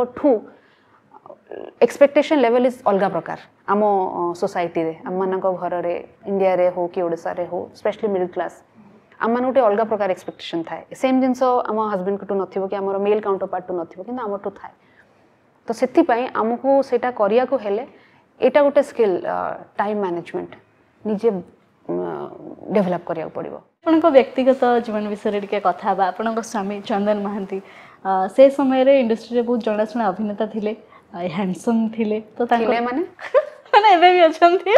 एक्सपेक्टेशन लेवल इज अलग प्रकार आम सोसाइटी आम मान घर इंडिया रे हो कि ओडा हो स्पेशली मिडिल क्लास आम मान गोटे अलग प्रकार एक्सपेक्टेशन थाए सेम जिन आम हजबैंड को नमर मेल काउंटर पार्ट टू नमर टू थाए ତ ସେଥିପାଇଁ ଆମକୁ ସେଇଟା କରିବାକୁ ହେଲେ ଏଇଟା ଗୋଟେ ସ୍କିଲ୍ ଟାଇମ୍ ମ୍ୟାନେଜମେଣ୍ଟ ନିଜେ ଡେଭଲପ୍ କରିବାକୁ ପଡ଼ିବ ଆପଣଙ୍କ ବ୍ୟକ୍ତିଗତ ଜୀବନ ବିଷୟରେ ଟିକେ କଥା ହେବା ଆପଣଙ୍କ ସ୍ୱାମୀ ଚନ୍ଦନ ମହାନ୍ତି ସେ ସମୟରେ ଇଣ୍ଡଷ୍ଟ୍ରିରେ ବହୁତ ଜଣାଶୁଣା ଅଭିନେତା ଥିଲେ ହ୍ୟାଣ୍ଡସମ୍ ଥିଲେ ତ ତାଙ୍କ ମାନେ ମାନେ ଏବେ ବି ଅଛନ୍ତି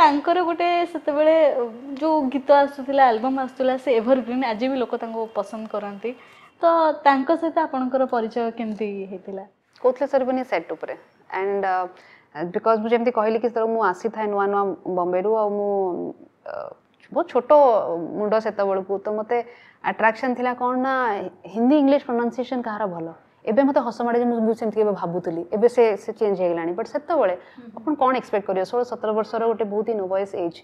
ତାଙ୍କର ଗୋଟେ ସେତେବେଳେ ଯେଉଁ ଗୀତ ଆସୁଥିଲା ଆଲବମ୍ ଆସୁଥିଲା ସେ ଏଭରଗ୍ରୀନ୍ ଆଜି ବି ଲୋକ ତାଙ୍କୁ ପସନ୍ଦ କରନ୍ତି ତ ତାଙ୍କ ସହିତ ଆପଣଙ୍କର ପରିଚୟ କେମିତି ହେଇଥିଲା କହୁଥିଲେ ସାର୍ ବିନି ସେଟ୍ ଉପରେ ଆଣ୍ଡ ବିକଜ୍ ମୁଁ ଯେମିତି କହିଲି କି ସେତେବେଳେ ମୁଁ ଆସିଥାଏ ନୂଆ ନୂଆ ବମ୍ବେରୁ ଆଉ ମୁଁ ବହୁତ ଛୋଟ ମୁଣ୍ଡ ସେତେବେଳକୁ ତ ମୋତେ ଆଟ୍ରାକ୍ସନ୍ ଥିଲା କ'ଣ ନା ହିନ୍ଦୀ ଇଂଲିଶ ପ୍ରୋନାଉନ୍ସିଏସନ୍ କାହାର ଭଲ ଏବେ ମୋତେ ହସ ମାଡ଼େ ଯେ ମୁଁ ସେମିତି କେବେ ଭାବୁଥିଲି ଏବେ ସେ ସେ ଚେଞ୍ଜ ହେଇଗଲାଣି ବଟ୍ ସେତେବେଳେ ଆପଣ କ'ଣ ଏକ୍ସପେକ୍ଟ କରିବେ ଷୋହଳ ସତର ବର୍ଷର ଗୋଟେ ବହୁତ ହିଁ ନୋଭଏସ୍ ଏଜ୍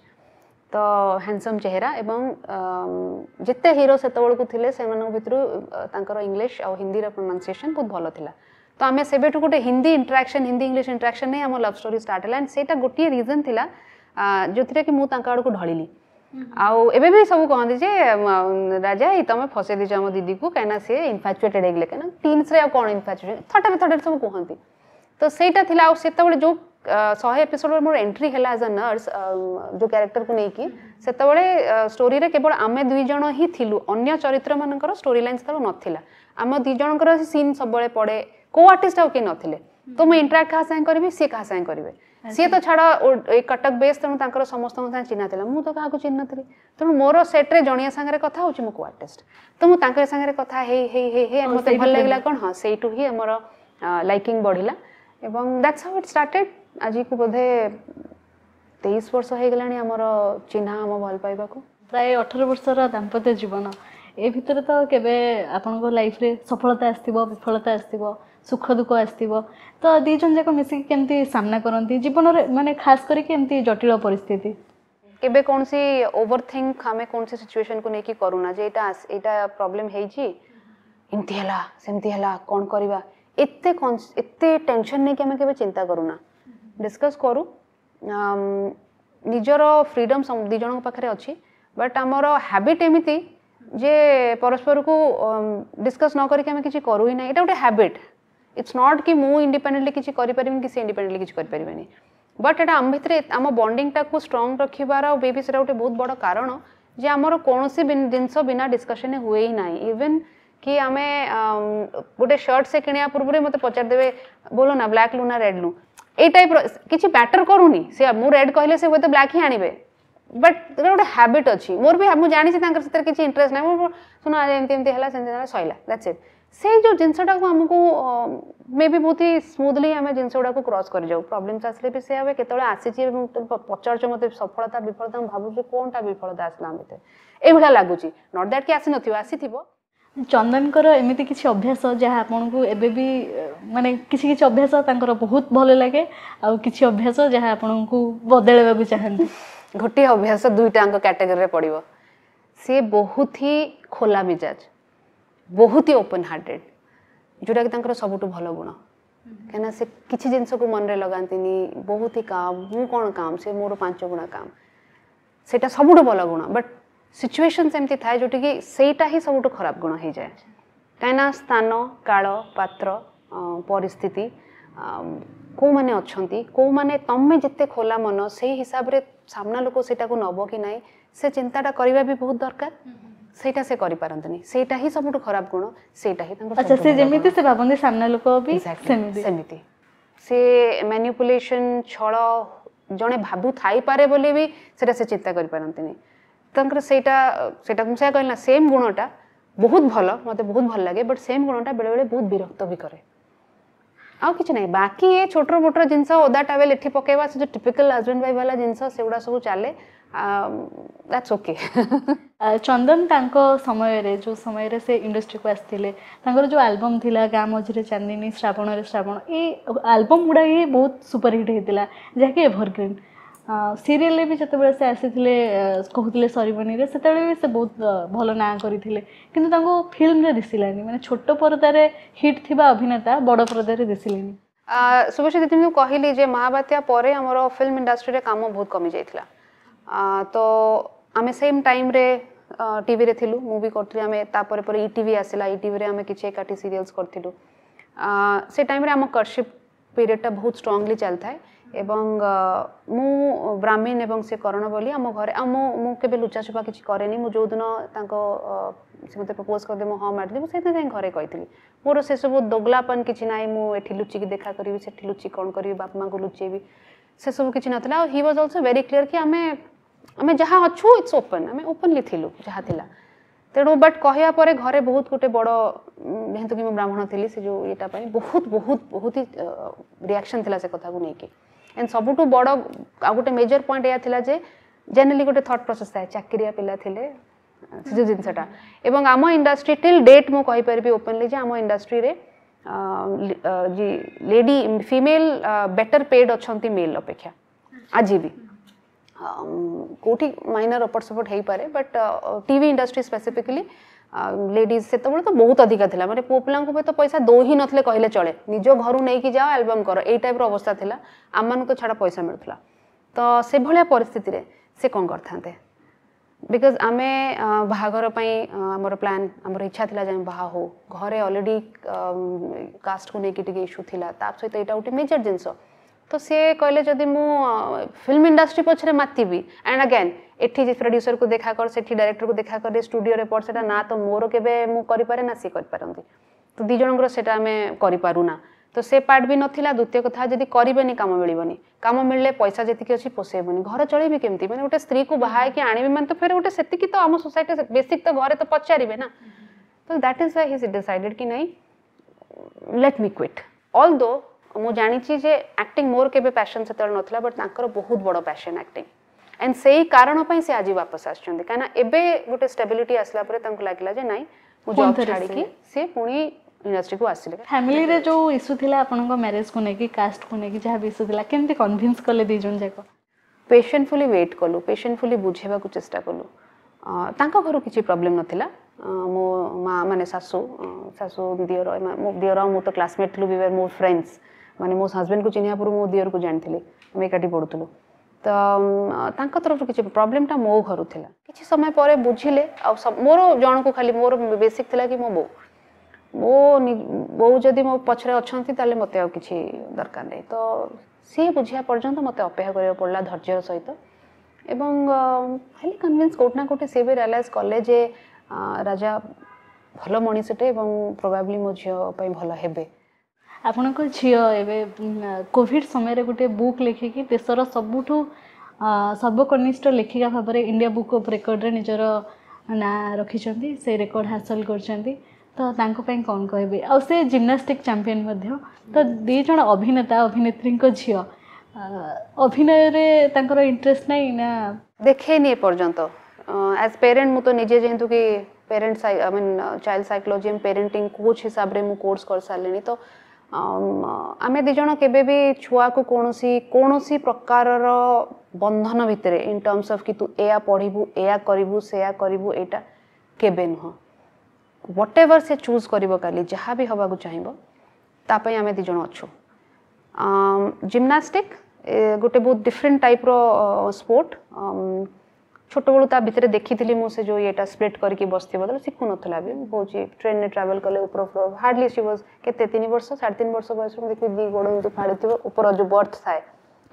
तो हैंडसम चेहरा एवं जिते हिरो से थे से भितर इंग्लीश और हिंदी प्रोनाउंसिएशन बहुत भल था तो आम से गोटे Hindi interaction Hindi English interaction नहीं आम लव स्टोरी स्टार्ट है से गोटे रिजन थी जो थी कि मुझे आड़ को ढली आउ ए सब कहते राजा तुम फसई दीज आम दीदी को कहीं सी इनफाचुएटेड होते कहीं कौन इनफाचुएटेड थटे थटे सब कहते तो सहीटा थी आते जो ଶହେ ଏପିସୋଡ଼ରେ ମୋର ଏଣ୍ଟ୍ରି ହେଲା ଆଜ୍ ଅ ନର୍ସ ଯେଉଁ କ୍ୟାରେକ୍ଟରକୁ ନେଇକି ସେତେବେଳେ ଷ୍ଟୋରିରେ କେବଳ ଆମେ ଦୁଇ ଜଣ ହିଁ ଥିଲୁ ଅନ୍ୟ ଚରିତ୍ରମାନଙ୍କର ଷ୍ଟୋରି ଲାଇନ୍ ସେତେବେଳେ ନଥିଲା ଆମ ଦୁଇ ଜଣଙ୍କର ସିନ୍ ସବୁବେଳେ ପଡ଼େ କେଉଁ ଆର୍ଟିଷ୍ଟ ଆଉ କିଏ ନଥିଲେ ତ ମୁଁ ଇଣ୍ଟରାକ୍ଟ କାହା ସାଙ୍ଗେ କରିବି ସିଏ କାହା ସାଙ୍ଗେ କରିବେ ସିଏ ତ ଛାଡ଼ ଏଇ କଟକ ବେସ୍ ତେଣୁ ତାଙ୍କର ସମସ୍ତଙ୍କ ସାଙ୍ଗେ ଚିହ୍ନା ଥିଲା ମୁଁ ତ କାହାକୁ ଚିହ୍ନି ନଥିଲି ତେଣୁ ମୋର ସେଟ୍ରେ ଜଣିଆ ସାଙ୍ଗରେ କଥା ହେଉଛି ମୁଁ କେଉଁ ଆର୍ଟିଷ୍ଟ ତ ମୁଁ ତାଙ୍କ ସାଙ୍ଗରେ କଥା ହେଇ ହେଇ ହେଇ ହେଇ ମୋତେ ଭଲ ଲାଗିଲା କ'ଣ ହଁ ସେଇଠୁ ହିଁ ଆମର ଲାଇକିଂ ବଢ଼ିଲା ଏବଂ ଦ୍ୟାଟ୍ସ ହାଉ ଇଟ୍ ଷ୍ଟାର୍ଟେଡ଼ ଆଜିକୁ ବୋଧେ ତେଇଶ ବର୍ଷ ହେଇଗଲାଣି ଆମର ଚିହ୍ନା ଆମ ଭଲ ପାଇବାକୁ ପ୍ରାୟ ଅଠର ବର୍ଷର ଦାମ୍ପତ୍ୟ ଜୀବନ ଏ ଭିତରେ ତ କେବେ ଆପଣଙ୍କ ଲାଇଫ୍ରେ ସଫଳତା ଆସିଥିବ ବିଫଳତା ଆସିଥିବ ସୁଖ ଦୁଃଖ ଆସିଥିବ ତ ଦୁଇ ଜଣ ଯାକ ମିଶିକି କେମିତି ସାମ୍ନା କରନ୍ତି ଜୀବନରେ ମାନେ ଖାସ୍ କରିକି ଏମିତି ଜଟିଳ ପରିସ୍ଥିତି କେବେ କୌଣସି ଓଭର ଥିଙ୍କ ଆମେ କୌଣସି ସିଚୁଏସନ୍କୁ ନେଇକି କରୁନା ଯେ ଏଇଟା ଏଇଟା ପ୍ରୋବ୍ଲେମ୍ ହେଇଛି ଏମିତି ହେଲା ସେମିତି ହେଲା କ'ଣ କରିବା ଏତେ ଏତେ ଟେନସନ୍ ନେଇକି ଆମେ କେବେ ଚିନ୍ତା କରୁନା डिस्कस करू निजर फ्रीडम दिज पाखे अच्छी बट आमर हैबिट एमती जे परस्पर को डिस्कस न करके किसी करू ही ना ये गोटे हैबिट इट्स नॉट कि मु इंडिपेडेंटली किसी करें कि इंडिपेडेंटली किसी करें बट एट आम भितर आम बंडिंगटा को स्ट्रंग रखार मे बी से गोटे बहुत बड़ कारण जे आमर कौन सी जिनस बिना डिस्कसन हुए ही ना इवेन କି ଆମେ ଗୋଟେ ସର୍ଟ ସେ କିଣିବା ପୂର୍ବରୁ ମୋତେ ପଚାରିଦେବେ ବୋଲ ନା ବ୍ଲାକ୍ ଲୁ ନା ରେଡ୍ ଲୁ ଏଇ ଟାଇପ୍ର କିଛି ମ୍ୟାଟର କରୁନି ସେ ମୁଁ ରେଡ୍ କହିଲେ ସେ ହୁଏତ ବ୍ଲାକ୍ ହିଁ ଆଣିବେ ବଟ୍ ତାଙ୍କର ଗୋଟେ ହ୍ୟାବିଟ୍ ଅଛି ମୋର ବି ମୁଁ ଜାଣିଛି ତାଙ୍କର ସେଥିରେ କିଛି ଇଣ୍ଟରେଷ୍ଟ ନାହିଁ ମୁଁ ଶୁଣ ଏମିତି ଏମିତି ହେଲା ସେମିତି ହେଲା ସଇଲା ଦ୍ୟାଟ୍ସ ଇଟ୍ ସେଇ ଯେଉଁ ଜିନିଷଟାକୁ ଆମକୁ ମେ ବି ବହୁତ ହି ସ୍ମୁଥଲି ଆମେ ଜିନିଷ ଗୁଡ଼ାକୁ କ୍ରସ୍ କରିଯାଉ ପ୍ରୋବ୍ଲେମ୍ସ ଆସିଲେ ବି ସେ ଏବେ କେତେବେଳେ ଆସିଛି ଏବଂ ପଚାରୁଛ ମୋତେ ସଫଳତା ବିଫଳତା ମୁଁ ଭାବୁଛି କ'ଣଟା ବିଫଳତା ଆସିଲା ଆମ ଭିତରେ ଏଇଭଳିଆ ଲାଗୁଛି ନଟ୍ ଦ୍ୟାଟ୍ କି ଆସିନଥିବ ଆସିଥିବ চন্দনকর এমিতি কিছু অভ্যাস যা আপনার এবে বি মানে কিছু কিছু অভ্যাস তাঁর বহুত ভালো লাগে আছে অভ্যাস যা আপনার বদলাইবাকে চাহিদা গোটিয়ে অভ্যাস দুইটাঙ্ক ক্যাটেগরি পড়ব সি বহুত হি খোলা মিজাজ বহুত হি ওপেন হার্টেড যেটা কি তাঁর সবুঠু ভালো গুণ কেন সে কিছু জিনিসকে মনে লগাতিনি বহুত হি কাম মু কোণ কাম সে মোর পাঁচ গুণা কাম সেটা সবুঠু ভালো গুণ বট ସିଚୁଏସନ୍ସ ଏମିତି ଥାଏ ଯେଉଁଠିକି ସେଇଟା ହିଁ ସବୁଠୁ ଖରାପ ଗୁଣ ହେଇଯାଏ କାହିଁକିନା ସ୍ଥାନ କାଳ ପାତ୍ର ପରିସ୍ଥିତି କେଉଁମାନେ ଅଛନ୍ତି କେଉଁମାନେ ତମେ ଯେତେ ଖୋଲା ମନ ସେଇ ହିସାବରେ ସାମ୍ନା ଲୋକ ସେଇଟାକୁ ନେବ କି ନାହିଁ ସେ ଚିନ୍ତାଟା କରିବା ବି ବହୁତ ଦରକାର ସେଇଟା ସେ କରିପାରନ୍ତିନି ସେଇଟା ହିଁ ସବୁଠୁ ଖରାପ ଗୁଣ ସେଇଟା ହିଁ ତାଙ୍କୁ ଆଚ୍ଛା ସେ ଯେମିତି ସେ ଭାବନ୍ତି ସାମ୍ନା ଲୋକ ବି ସେମିତି ସେ ମ୍ୟାନିପୁଲେସନ୍ ଛଳ ଜଣେ ଭାବୁ ଥାଇପାରେ ବୋଲି ବି ସେଇଟା ସେ ଚିନ୍ତା କରିପାରନ୍ତିନି ତାଙ୍କର ସେଇଟା ସେଇଟା ମୁଁ ସେଇଆ କହିଲି ନା ସେମ୍ ଗୁଣଟା ବହୁତ ଭଲ ମୋତେ ବହୁତ ଭଲ ଲାଗେ ବଟ୍ ସେମ୍ ଗୁଣଟା ବେଳେବେଳେ ବହୁତ ବିରକ୍ତ ବି କରେ ଆଉ କିଛି ନାହିଁ ବାକି ଏ ଛୋଟର ମୋଟର ଜିନିଷ ଓଦା ଟାୱେଲ୍ ଏଠି ପକାଇବା ସେ ଯେଉଁ ଟିପିକାଲ ହଜବେଣ୍ଡ ୱାଇଫ୍ ବାଲା ଜିନିଷ ସେଗୁଡ଼ା ସବୁ ଚାଲେ ଦ୍ୟାଟ୍ସ ଓକେ ଚନ୍ଦନ ତାଙ୍କ ସମୟରେ ଯେଉଁ ସମୟରେ ସେ ଇଣ୍ଡଷ୍ଟ୍ରିକୁ ଆସିଥିଲେ ତାଙ୍କର ଯେଉଁ ଆଲବମ୍ ଥିଲା ଗାଁ ମଝିରେ ଚାନ୍ଦିନୀ ଶ୍ରାବଣରେ ଶ୍ରାବଣ ଏଇ ଆଲବମ୍ ଗୁଡ଼ା ହିଁ ବହୁତ ସୁପରହିଟ୍ ହେଇଥିଲା ଯାହାକି ଏଭରଗ୍ରୀନ୍ ସିରିଏଲ୍ରେ ବି ସେତେବେଳେ ସେ ଆସିଥିଲେ କହୁଥିଲେ ସରିବନିରେ ସେତେବେଳେ ବି ସେ ବହୁତ ଭଲ ନାଁ କରିଥିଲେ କିନ୍ତୁ ତାଙ୍କୁ ଫିଲ୍ମରେ ଦିଶିଲାନି ମାନେ ଛୋଟ ପରଦାରେ ହିଟ୍ ଥିବା ଅଭିନେତା ବଡ଼ ପରଦାରେ ଦିଶିଲେନି ଶୁଭଶ୍ରୀ ଦିଦି ମୁଁ କହିଲି ଯେ ମହାବାତ୍ୟା ପରେ ଆମର ଫିଲ୍ମ ଇଣ୍ଡଷ୍ଟ୍ରିରେ କାମ ବହୁତ କମିଯାଇଥିଲା ତ ଆମେ ସେମ୍ ଟାଇମ୍ରେ ଟିଭିରେ ଥିଲୁ ମୁଁ ବି କରୁଥିଲି ଆମେ ତାପରେ ପରେ ଇ ଟିଭି ଆସିଲା ଇ ଟିଭିରେ ଆମେ କିଛି ଏକାଠି ସିରିଏଲ୍ସ କରିଥିଲୁ ସେ ଟାଇମ୍ରେ ଆମ କର୍ସିପ୍ ପିରିୟଡ଼ଟା ବହୁତ ଷ୍ଟ୍ରଙ୍ଗଲି ଚାଲିଥାଏ ଏବଂ ମୁଁ ବ୍ରାହ୍ମୀଣ ଏବଂ ସେ କରଣ ବୋଲି ଆମ ଘରେ ଆଉ ମୁଁ ମୁଁ କେବେ ଲୁଚାଛୁପା କିଛି କରେନି ମୁଁ ଯେଉଁଦିନ ତାଙ୍କ ସେ ମୋତେ ପ୍ରପୋଜ୍ କରିଦେଲେ ମୁଁ ହଁ ମାରିଦେଲି ମୁଁ ସେଇଦିନ ଯାଇ ଘରେ କହିଥିଲି ମୋର ସେସବୁ ଦୋଗଲାପନ କିଛି ନାହିଁ ମୁଁ ଏଠି ଲୁଚିକି ଦେଖା କରିବି ସେଠି ଲୁଚି କ'ଣ କରିବି ବାପା ମାଆଙ୍କୁ ଲୁଚେଇବି ସେସବୁ କିଛି ନଥିଲା ଆଉ he was also very clear କି ଆମେ ଆମେ ଯାହା ଅଛୁ ଇଟ୍ସ ଓପନ୍ ଆମେ ଓପନଲି ଥିଲୁ ଯାହା ଥିଲା ତେଣୁ ବଟ୍ କହିବା ପରେ ଘରେ ବହୁତ ଗୋଟେ ବଡ଼ ଯେହେତୁ କି ମୁଁ ବ୍ରାହ୍ମଣ ଥିଲି ସେ ଯେଉଁ ଇଏଟା ପାଇଁ ବହୁତ ବହୁତ ବହୁତ ହି ରିଆକ୍ସନ୍ ଥିଲା ସେ କଥାକୁ ନେଇକି एंड ସବୁଠୁ ବଡ଼ ଆଉ ଗୋଟେ ମେଜର ପଏଣ୍ଟ ଏହା ଥିଲା ଯେ ଜେନେରାଲି ଗୋଟେ ଥଟ୍ ପ୍ରୋସେସ୍ ଥାଏ ଚାକିରିଆ ପିଲା ଥିଲେ ସେ ଯେଉଁ ଜିନିଷଟା ଏବଂ ଆମ ଇଣ୍ଡଷ୍ଟ୍ରି ଟିଲ୍ ଡେଟ୍ ମୁଁ କହିପାରିବି ଓପନଲି ଯେ ଆମ ଇଣ୍ଡଷ୍ଟ୍ରିରେ ଲେଡି ଫିମେଲ୍ ବେଟର୍ ପେଡ଼୍ ଅଛନ୍ତି ମେଲ୍ ଅପେକ୍ଷା ଆଜି ବି କେଉଁଠି ମାଇନର୍ ଏପଟ ସେପଟ ହେଇପାରେ but TV industry specifically ladies ସେତେବେଳେ ତ ବହୁତ ଅଧିକା ଥିଲା ମାନେ ପୁଅ ପିଲାଙ୍କୁ ହୁଏତ ପଇସା ଦଉ ହିଁ ନଥିଲେ କହିଲେ ଚଳେ ନିଜ ଘରୁ ନେଇକି ଯାଅ ଆଲବମ୍ କର ଏଇ ଟାଇପ୍ର ଅବସ୍ଥା ଥିଲା ଆମମାନଙ୍କୁ ଛାଡ଼ ପଇସା ମିଳୁଥିଲା ତ ସେଭଳିଆ ପରିସ୍ଥିତିରେ ସେ କ'ଣ କରିଥାନ୍ତେ ବିକଜ୍ ଆମେ ବାହାଘର ପାଇଁ ଆମର ପ୍ଲାନ୍ ଆମର ଇଚ୍ଛା ଥିଲା ଯେ ଆମେ ବାହା ହଉ ଘରେ ଅଲରେଡ଼ି କାଷ୍ଟକୁ ନେଇକି ଟିକେ ଇସ୍ୟୁ ଥିଲା ତା ସହିତ ଏଇଟା ଗୋଟେ ମେଜର୍ ଜିନିଷ ତ ସିଏ କହିଲେ ଯଦି ମୁଁ ଫିଲ୍ମ ଇଣ୍ଡଷ୍ଟ୍ରି ପଛରେ ମାତିବି ଆଣ୍ଡ ଆଗେନ୍ एटी जिस प्रड्यूसर को देखा कर सी डायरेक्टर को देखा कर स्टूडियो रिपोर्ट से ना तो मोर के पारे ना सी करते तो दिजन से आम करना तो से पार्ट भी नाला द्वितीय कथा जी करें कम मिलनी कम मिलने पैसा जीत अच्छी पोसेबन घर चल के मैंने गोटे स्त्री को बाहर कि आने मैंने तो फिर गोटे से तो आम सोसाइट बेसिक तो घर तो पचारे ना तो दैट इज वाई डिसाइडेड कि नहीं लेट मी क्विट अल दो मुझे जे एक्टिंग मोर के पैसन से नाला बट तर बहुत बड़ पैशन आक्टिंग एंड से ही कारण से आज वापस आसुच्च कहीं एवं गोटे स्टेबिलिटी आसला लगे जे नाई मुझे छाड़ी सी पुणी ইন্ডস্ট্রি কু আসলে ফ্যামিলি রে যে ইস্যু লা আপনার ম্যারেজ কু নেকি কাস্ট কু নেকি যা ইস্যু লা কেমতে কনভিন্স কলে দুই জন যাক পেশেন্টফুলি ওয়েট কলু পেশেন্টফুলি বুঝেবাকু চেষ্টা কলু তাঙ্ক ঘর কিছু প্রবলেম নথিলা ମୋ ମା ମାନେ ଶାଶୁ ଶାଶୁ ଦିଅର ମୋ ଦିଅର ଆଉ ମୁଁ ତ କ୍ଲାସମେଟ୍ ଥିଲୁ ବି ମୋ ଫ୍ରେଣ୍ଡସ୍ ମାନେ ମୋ ହଜବେଣ୍ଡକୁ ଚିହ୍ନିବା ପୂର୍ବରୁ ମୋ ଦିଅରକୁ ଜାଣିଥିଲି ଆମେ ଏକାଠି ପଢ଼ୁଥିଲୁ ତ ତାଙ୍କ ତରଫରୁ କିଛି ପ୍ରୋବ୍ଲେମଟା ମୋ ଘରୁ ଥିଲା କିଛି ସମୟ ପରେ ବୁଝିଲେ ଆଉ ମୋର ଜଣକୁ ଖାଲି ମୋର ବେସିକ୍ ଥିଲା କି ମୋ ବୋଉ ମୋ ବୋଉ ଯଦି ମୋ ପଛରେ ଅଛନ୍ତି ତାହେଲେ ମୋତେ ଆଉ କିଛି ଦରକାର ନାହିଁ ତ ସିଏ ବୁଝିବା ପର୍ଯ୍ୟନ୍ତ ମୋତେ ଅପେକ୍ଷା କରିବାକୁ ପଡ଼ିଲା ଧୈର୍ଯ୍ୟର ସହିତ ଏବଂ ହେଲେ କନଭିନ୍ସ କେଉଁଠି ନା କେଉଁଠି ସିଏ ବି ରିଆଲାଇଜ୍ କଲେ ଯେ ରାଜା ଭଲ ମଣିଷଟେ ଏବଂ ପ୍ରୋବାବ୍ଲି ମୋ ଝିଅ ପାଇଁ ଭଲ ହେବେ ଆପଣଙ୍କ ଝିଅ ଏବେ କୋଭିଡ଼ ସମୟରେ ଗୋଟେ ବୁକ୍ ଲେଖିକି ଦେଶର ସବୁଠୁ ସର୍ବକନିଷ୍ଠ ଲେଖିକା ଭାବରେ ଇଣ୍ଡିଆ ବୁକ୍ ଅଫ୍ ରେକର୍ଡ଼ରେ ନିଜର ନାଁ ରଖିଛନ୍ତି ସେ ରେକର୍ଡ଼ ହାସଲ କରିଛନ୍ତି ତ ତାଙ୍କ ପାଇଁ କ'ଣ କହିବି ଆଉ ସେ ଜିମ୍ନାଷ୍ଟିକ୍ ଚାମ୍ପିଅନ୍ ମଧ୍ୟ ତ ଦୁଇ ଜଣ ଅଭିନେତା ଅଭିନେତ୍ରୀଙ୍କ ଝିଅ ଅଭିନୟରେ ତାଙ୍କର ଇଣ୍ଟରେଷ୍ଟ ନାହିଁ ନା ଦେଖେଇନି ଏପର୍ଯ୍ୟନ୍ତ ଆଜ୍ ପେରେଣ୍ଟ ମୁଁ ତ ନିଜେ ଯେହେତୁ କି parent I mean child psychology and parenting coach ହିସାବରେ ମୁଁ କୋର୍ସ କରିସାରିଲିଣି ତ ଆମେ ଦୁଇ ଜଣ କେବେ ବି ଛୁଆକୁ କୌଣସି କୌଣସି ପ୍ରକାରର ବନ୍ଧନ ଭିତରେ ଇନ୍ ଟର୍ମସ୍ ଅଫ୍ କି ତୁ ଏୟା ପଢ଼ିବୁ ଏୟା କରିବୁ ସେୟା କରିବୁ ଏଇଟା କେବେ ନୁହଁ ହ୍ୱାଟ୍ ଏଭର ସେ ଚୁଜ୍ କରିବ କାଲି ଯାହା ବି ହେବାକୁ ଚାହିଁବ ତା ପାଇଁ ଆମେ ଦୁଇ ଜଣ ଅଛୁ ଜିମ୍ନାଷ୍ଟିକ୍ ଗୋଟେ ବହୁତ ଡିଫରେଣ୍ଟ ଟାଇପ୍ର ସ୍ପୋର୍ଟ ଛୋଟବେଳୁ ତା ଭିତରେ ଦେଖିଥିଲି ମୁଁ ସେ ଯେଉଁ ଇଏଟା ସ୍ପ୍ଲିଟ୍ କରିକି ବସିଥିବ ତାହେଲେ ଶିଖୁନଥିଲା ବି ମୁଁ କହୁଛି ଟ୍ରେନ୍ରେ ଟ୍ରାଭେଲ୍ କଲେ ଉପର ଉପର ହାର୍ଡ଼ଲି ସି ୱାଜ୍ କେତେ ତିନି ବର୍ଷ ସାଢ଼େ ତିନି ବର୍ଷ ବୟସରୁ ମୁଁ ଦେଖିବି ଦୁଇ ଗୋଡ଼ ଏମିତି ଫାଡ଼ୁଥିବ ଉପର ଯେଉଁ ବର୍ଥ ଥାଏ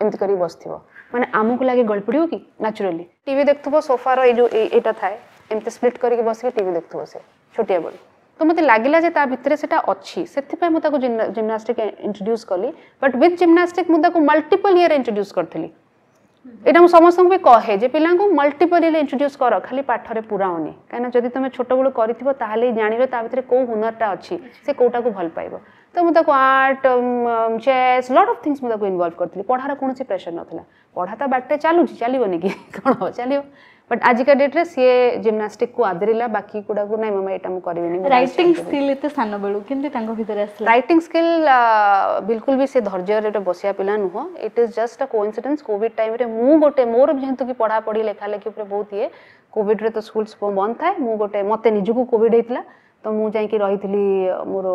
ଏମିତି କରିକି ବସିଥିବ ମାନେ ଆମକୁ ଲାଗେ ଗଳି ପଡ଼ିବ କି ନ୍ୟାଚୁରାଲି ଟିଭି ଦେଖୁଥିବ ସୋଫାର ଏଇ ଯେଉଁ ଏଇଟା ଥାଏ ଏମିତି ସ୍ପ୍ଲିଟ୍ କରିକି ବସିକି ଟିଭି ଦେଖୁଥିବ ସେ ଛୋଟିଆ ବେଳୁ ତ ମୋତେ ଲାଗିଲା ଯେ ତା ଭିତରେ ସେଟା ଅଛି ସେଥିପାଇଁ ମୁଁ ତାକୁ ଜିମ୍ନାଷ୍ଟିକ୍ ଇଣ୍ଟ୍ରୋଡ୍ୟୁସ୍ କଲି ବଟ୍ ୱିଥ୍ ଜିମ୍ନାଷ୍ଟିକ୍ ମୁଁ ତାକୁ ମଲ୍ଟିପଲ୍ ଇୟର୍ ଇଣ୍ଟ୍ରୋଡ୍ୟୁସ୍ କରିଥିଲି এটা ମୁଁ ସମସ୍ତଙ୍କୁ ବି କହେ ଯେ ପିଲାଙ୍କୁ ମଲ୍ଟିପରିଲେ ଇଣ୍ଟ୍ରୋଡ୍ୟୁସ୍ କର ଖାଲି ପାଠରେ ପୁରାଓନି କାହିଁକିନା ଯଦି ତୁମେ ଛୋଟବେଳୁ କରିଥିବ ତାହେଲେ ଜାଣିବ ତା ଭିତରେ କେଉଁ ହୁନରଟା ଅଛି ସେ କେଉଁଟାକୁ ଭଲ ପାଇବ ତ ମୁଁ ତାକୁ art chess lot of things ମୁଁ ତାକୁ ଇନଭଲ୍ଭ କରିଥିଲି ପଢ଼ାର କୌଣସି ପ୍ରେସର୍ ନଥିଲା ପଢ଼ା ତା ବାଟରେ ଚାଲୁଛି ଚାଲିବନି କି କ'ଣ ଚାଲିବ बट आज का डेट रे सीए जिम्नास्टिक को आदरिला बाकी गुड़ा को नै मामा एटा करबे नै राइटिंग स्किल एते सानो बेलु केमते तांको भीतर आसला राइटिंग स्किल बिल्कुल भी से धैर्य रे बसिया पिला न हो it is just a coincidence covid time रे मु गोटे मोर जेंतु की पढ़ा पढ़ी लेखा लेखी ऊपर बहुत ये कोविड रे तो स्कूल्स बंद थाए मु गोटे मते निजु को कोविड हेतला तो मु जाई की रहितली मोर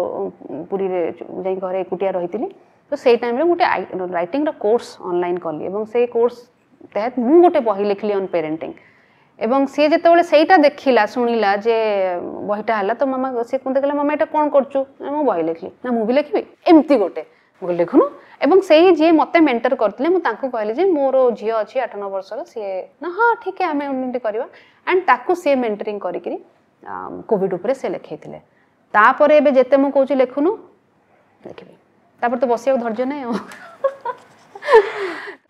पुरी रे जाई घरे एकुटिया रहितली तो से टाइम रे गोटे राइटिंग रा कोर्स ऑनलाइन करली एवं से कोर्स तहत मु गोटे बही लिखली ऑन पेरेंटिंग এবং সি যেতবে সেইটা দেখিলা শুনিলা যে বইটা হলা তো মামা সে মতো কহিলা মামা এটা কোণ করছু মু বই লেখলি না মু লেখিবি এমতি গোটে ମୁଁ ଲେଖୁନୁ ଏବଂ ସେଇ ଯିଏ ମୋତେ ମେଣ୍ଟର କରିଥିଲେ ମୁଁ ତାଙ୍କୁ କହିଲି ଯେ ମୋର ଝିଅ ଅଛି ଆଠ ନଅ ବର୍ଷର ସିଏ ନା ହଁ ଠିକ୍ ଆମେ ଏମିତି କରିବା ଆଣ୍ଡ ତାକୁ ସିଏ ମେଣ୍ଟରିଂ କରିକିରି କୋଭିଡ଼ ଉପରେ ସେ ଲେଖେଇଥିଲେ ତାପରେ ଏବେ ଯେତେ ମୁଁ କହୁଛି ଲେଖୁନୁ ଲେଖିବି ତାପରେ ତ ବସିବାକୁ ଧୈର୍ଯ୍ୟ ନାହିଁ ଆଉ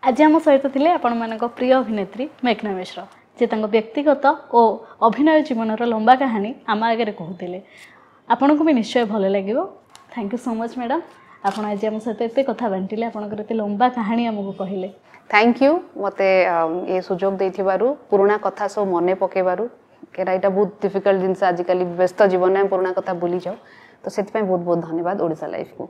ଆଜି ଆମ ସହିତ ଥିଲେ ଆପଣମାନଙ୍କ ପ୍ରିୟ ଅଭିନେତ୍ରୀ ମେଘନା ମିଶ୍ର ସେ ତାଙ୍କ ବ୍ୟକ୍ତିଗତ ଓ ଅଭିନୟ ଜୀବନର ଲମ୍ବା କାହାଣୀ ଆମ ଆଗରେ କହୁଥିଲେ ଆପଣଙ୍କୁ ବି ନିଶ୍ଚୟ ଭଲ ଲାଗିବ thank you so much madam ଆପଣ ଆଜି ଆମ ସହିତ ଏତେ କଥା ବାଣ୍ଟିଲେ ଆପଣଙ୍କର ଏତେ ଲମ୍ବା କାହାଣୀ ଆମକୁ କହିଲେ ଥ୍ୟାଙ୍କ ୟୁ ମୋତେ ଏ ସୁଯୋଗ ଦେଇଥିବାରୁ ପୁରୁଣା କଥା ସବୁ ମନେ ପକାଇବାରୁ କେରା ଏଇଟା ବହୁତ ଡିଫିକଲ୍ଟ ଜିନିଷ ଆଜିକାଲି ବ୍ୟସ୍ତ ଜୀବନରେ ଆମେ ପୁରୁଣା କଥା ଭୁଲିଯାଉ ତ ସେଥିପାଇଁ ବହୁତ ବହୁତ ଧନ୍ୟବାଦ ଓଡ଼ିଶା ଲାଇଫ୍କୁ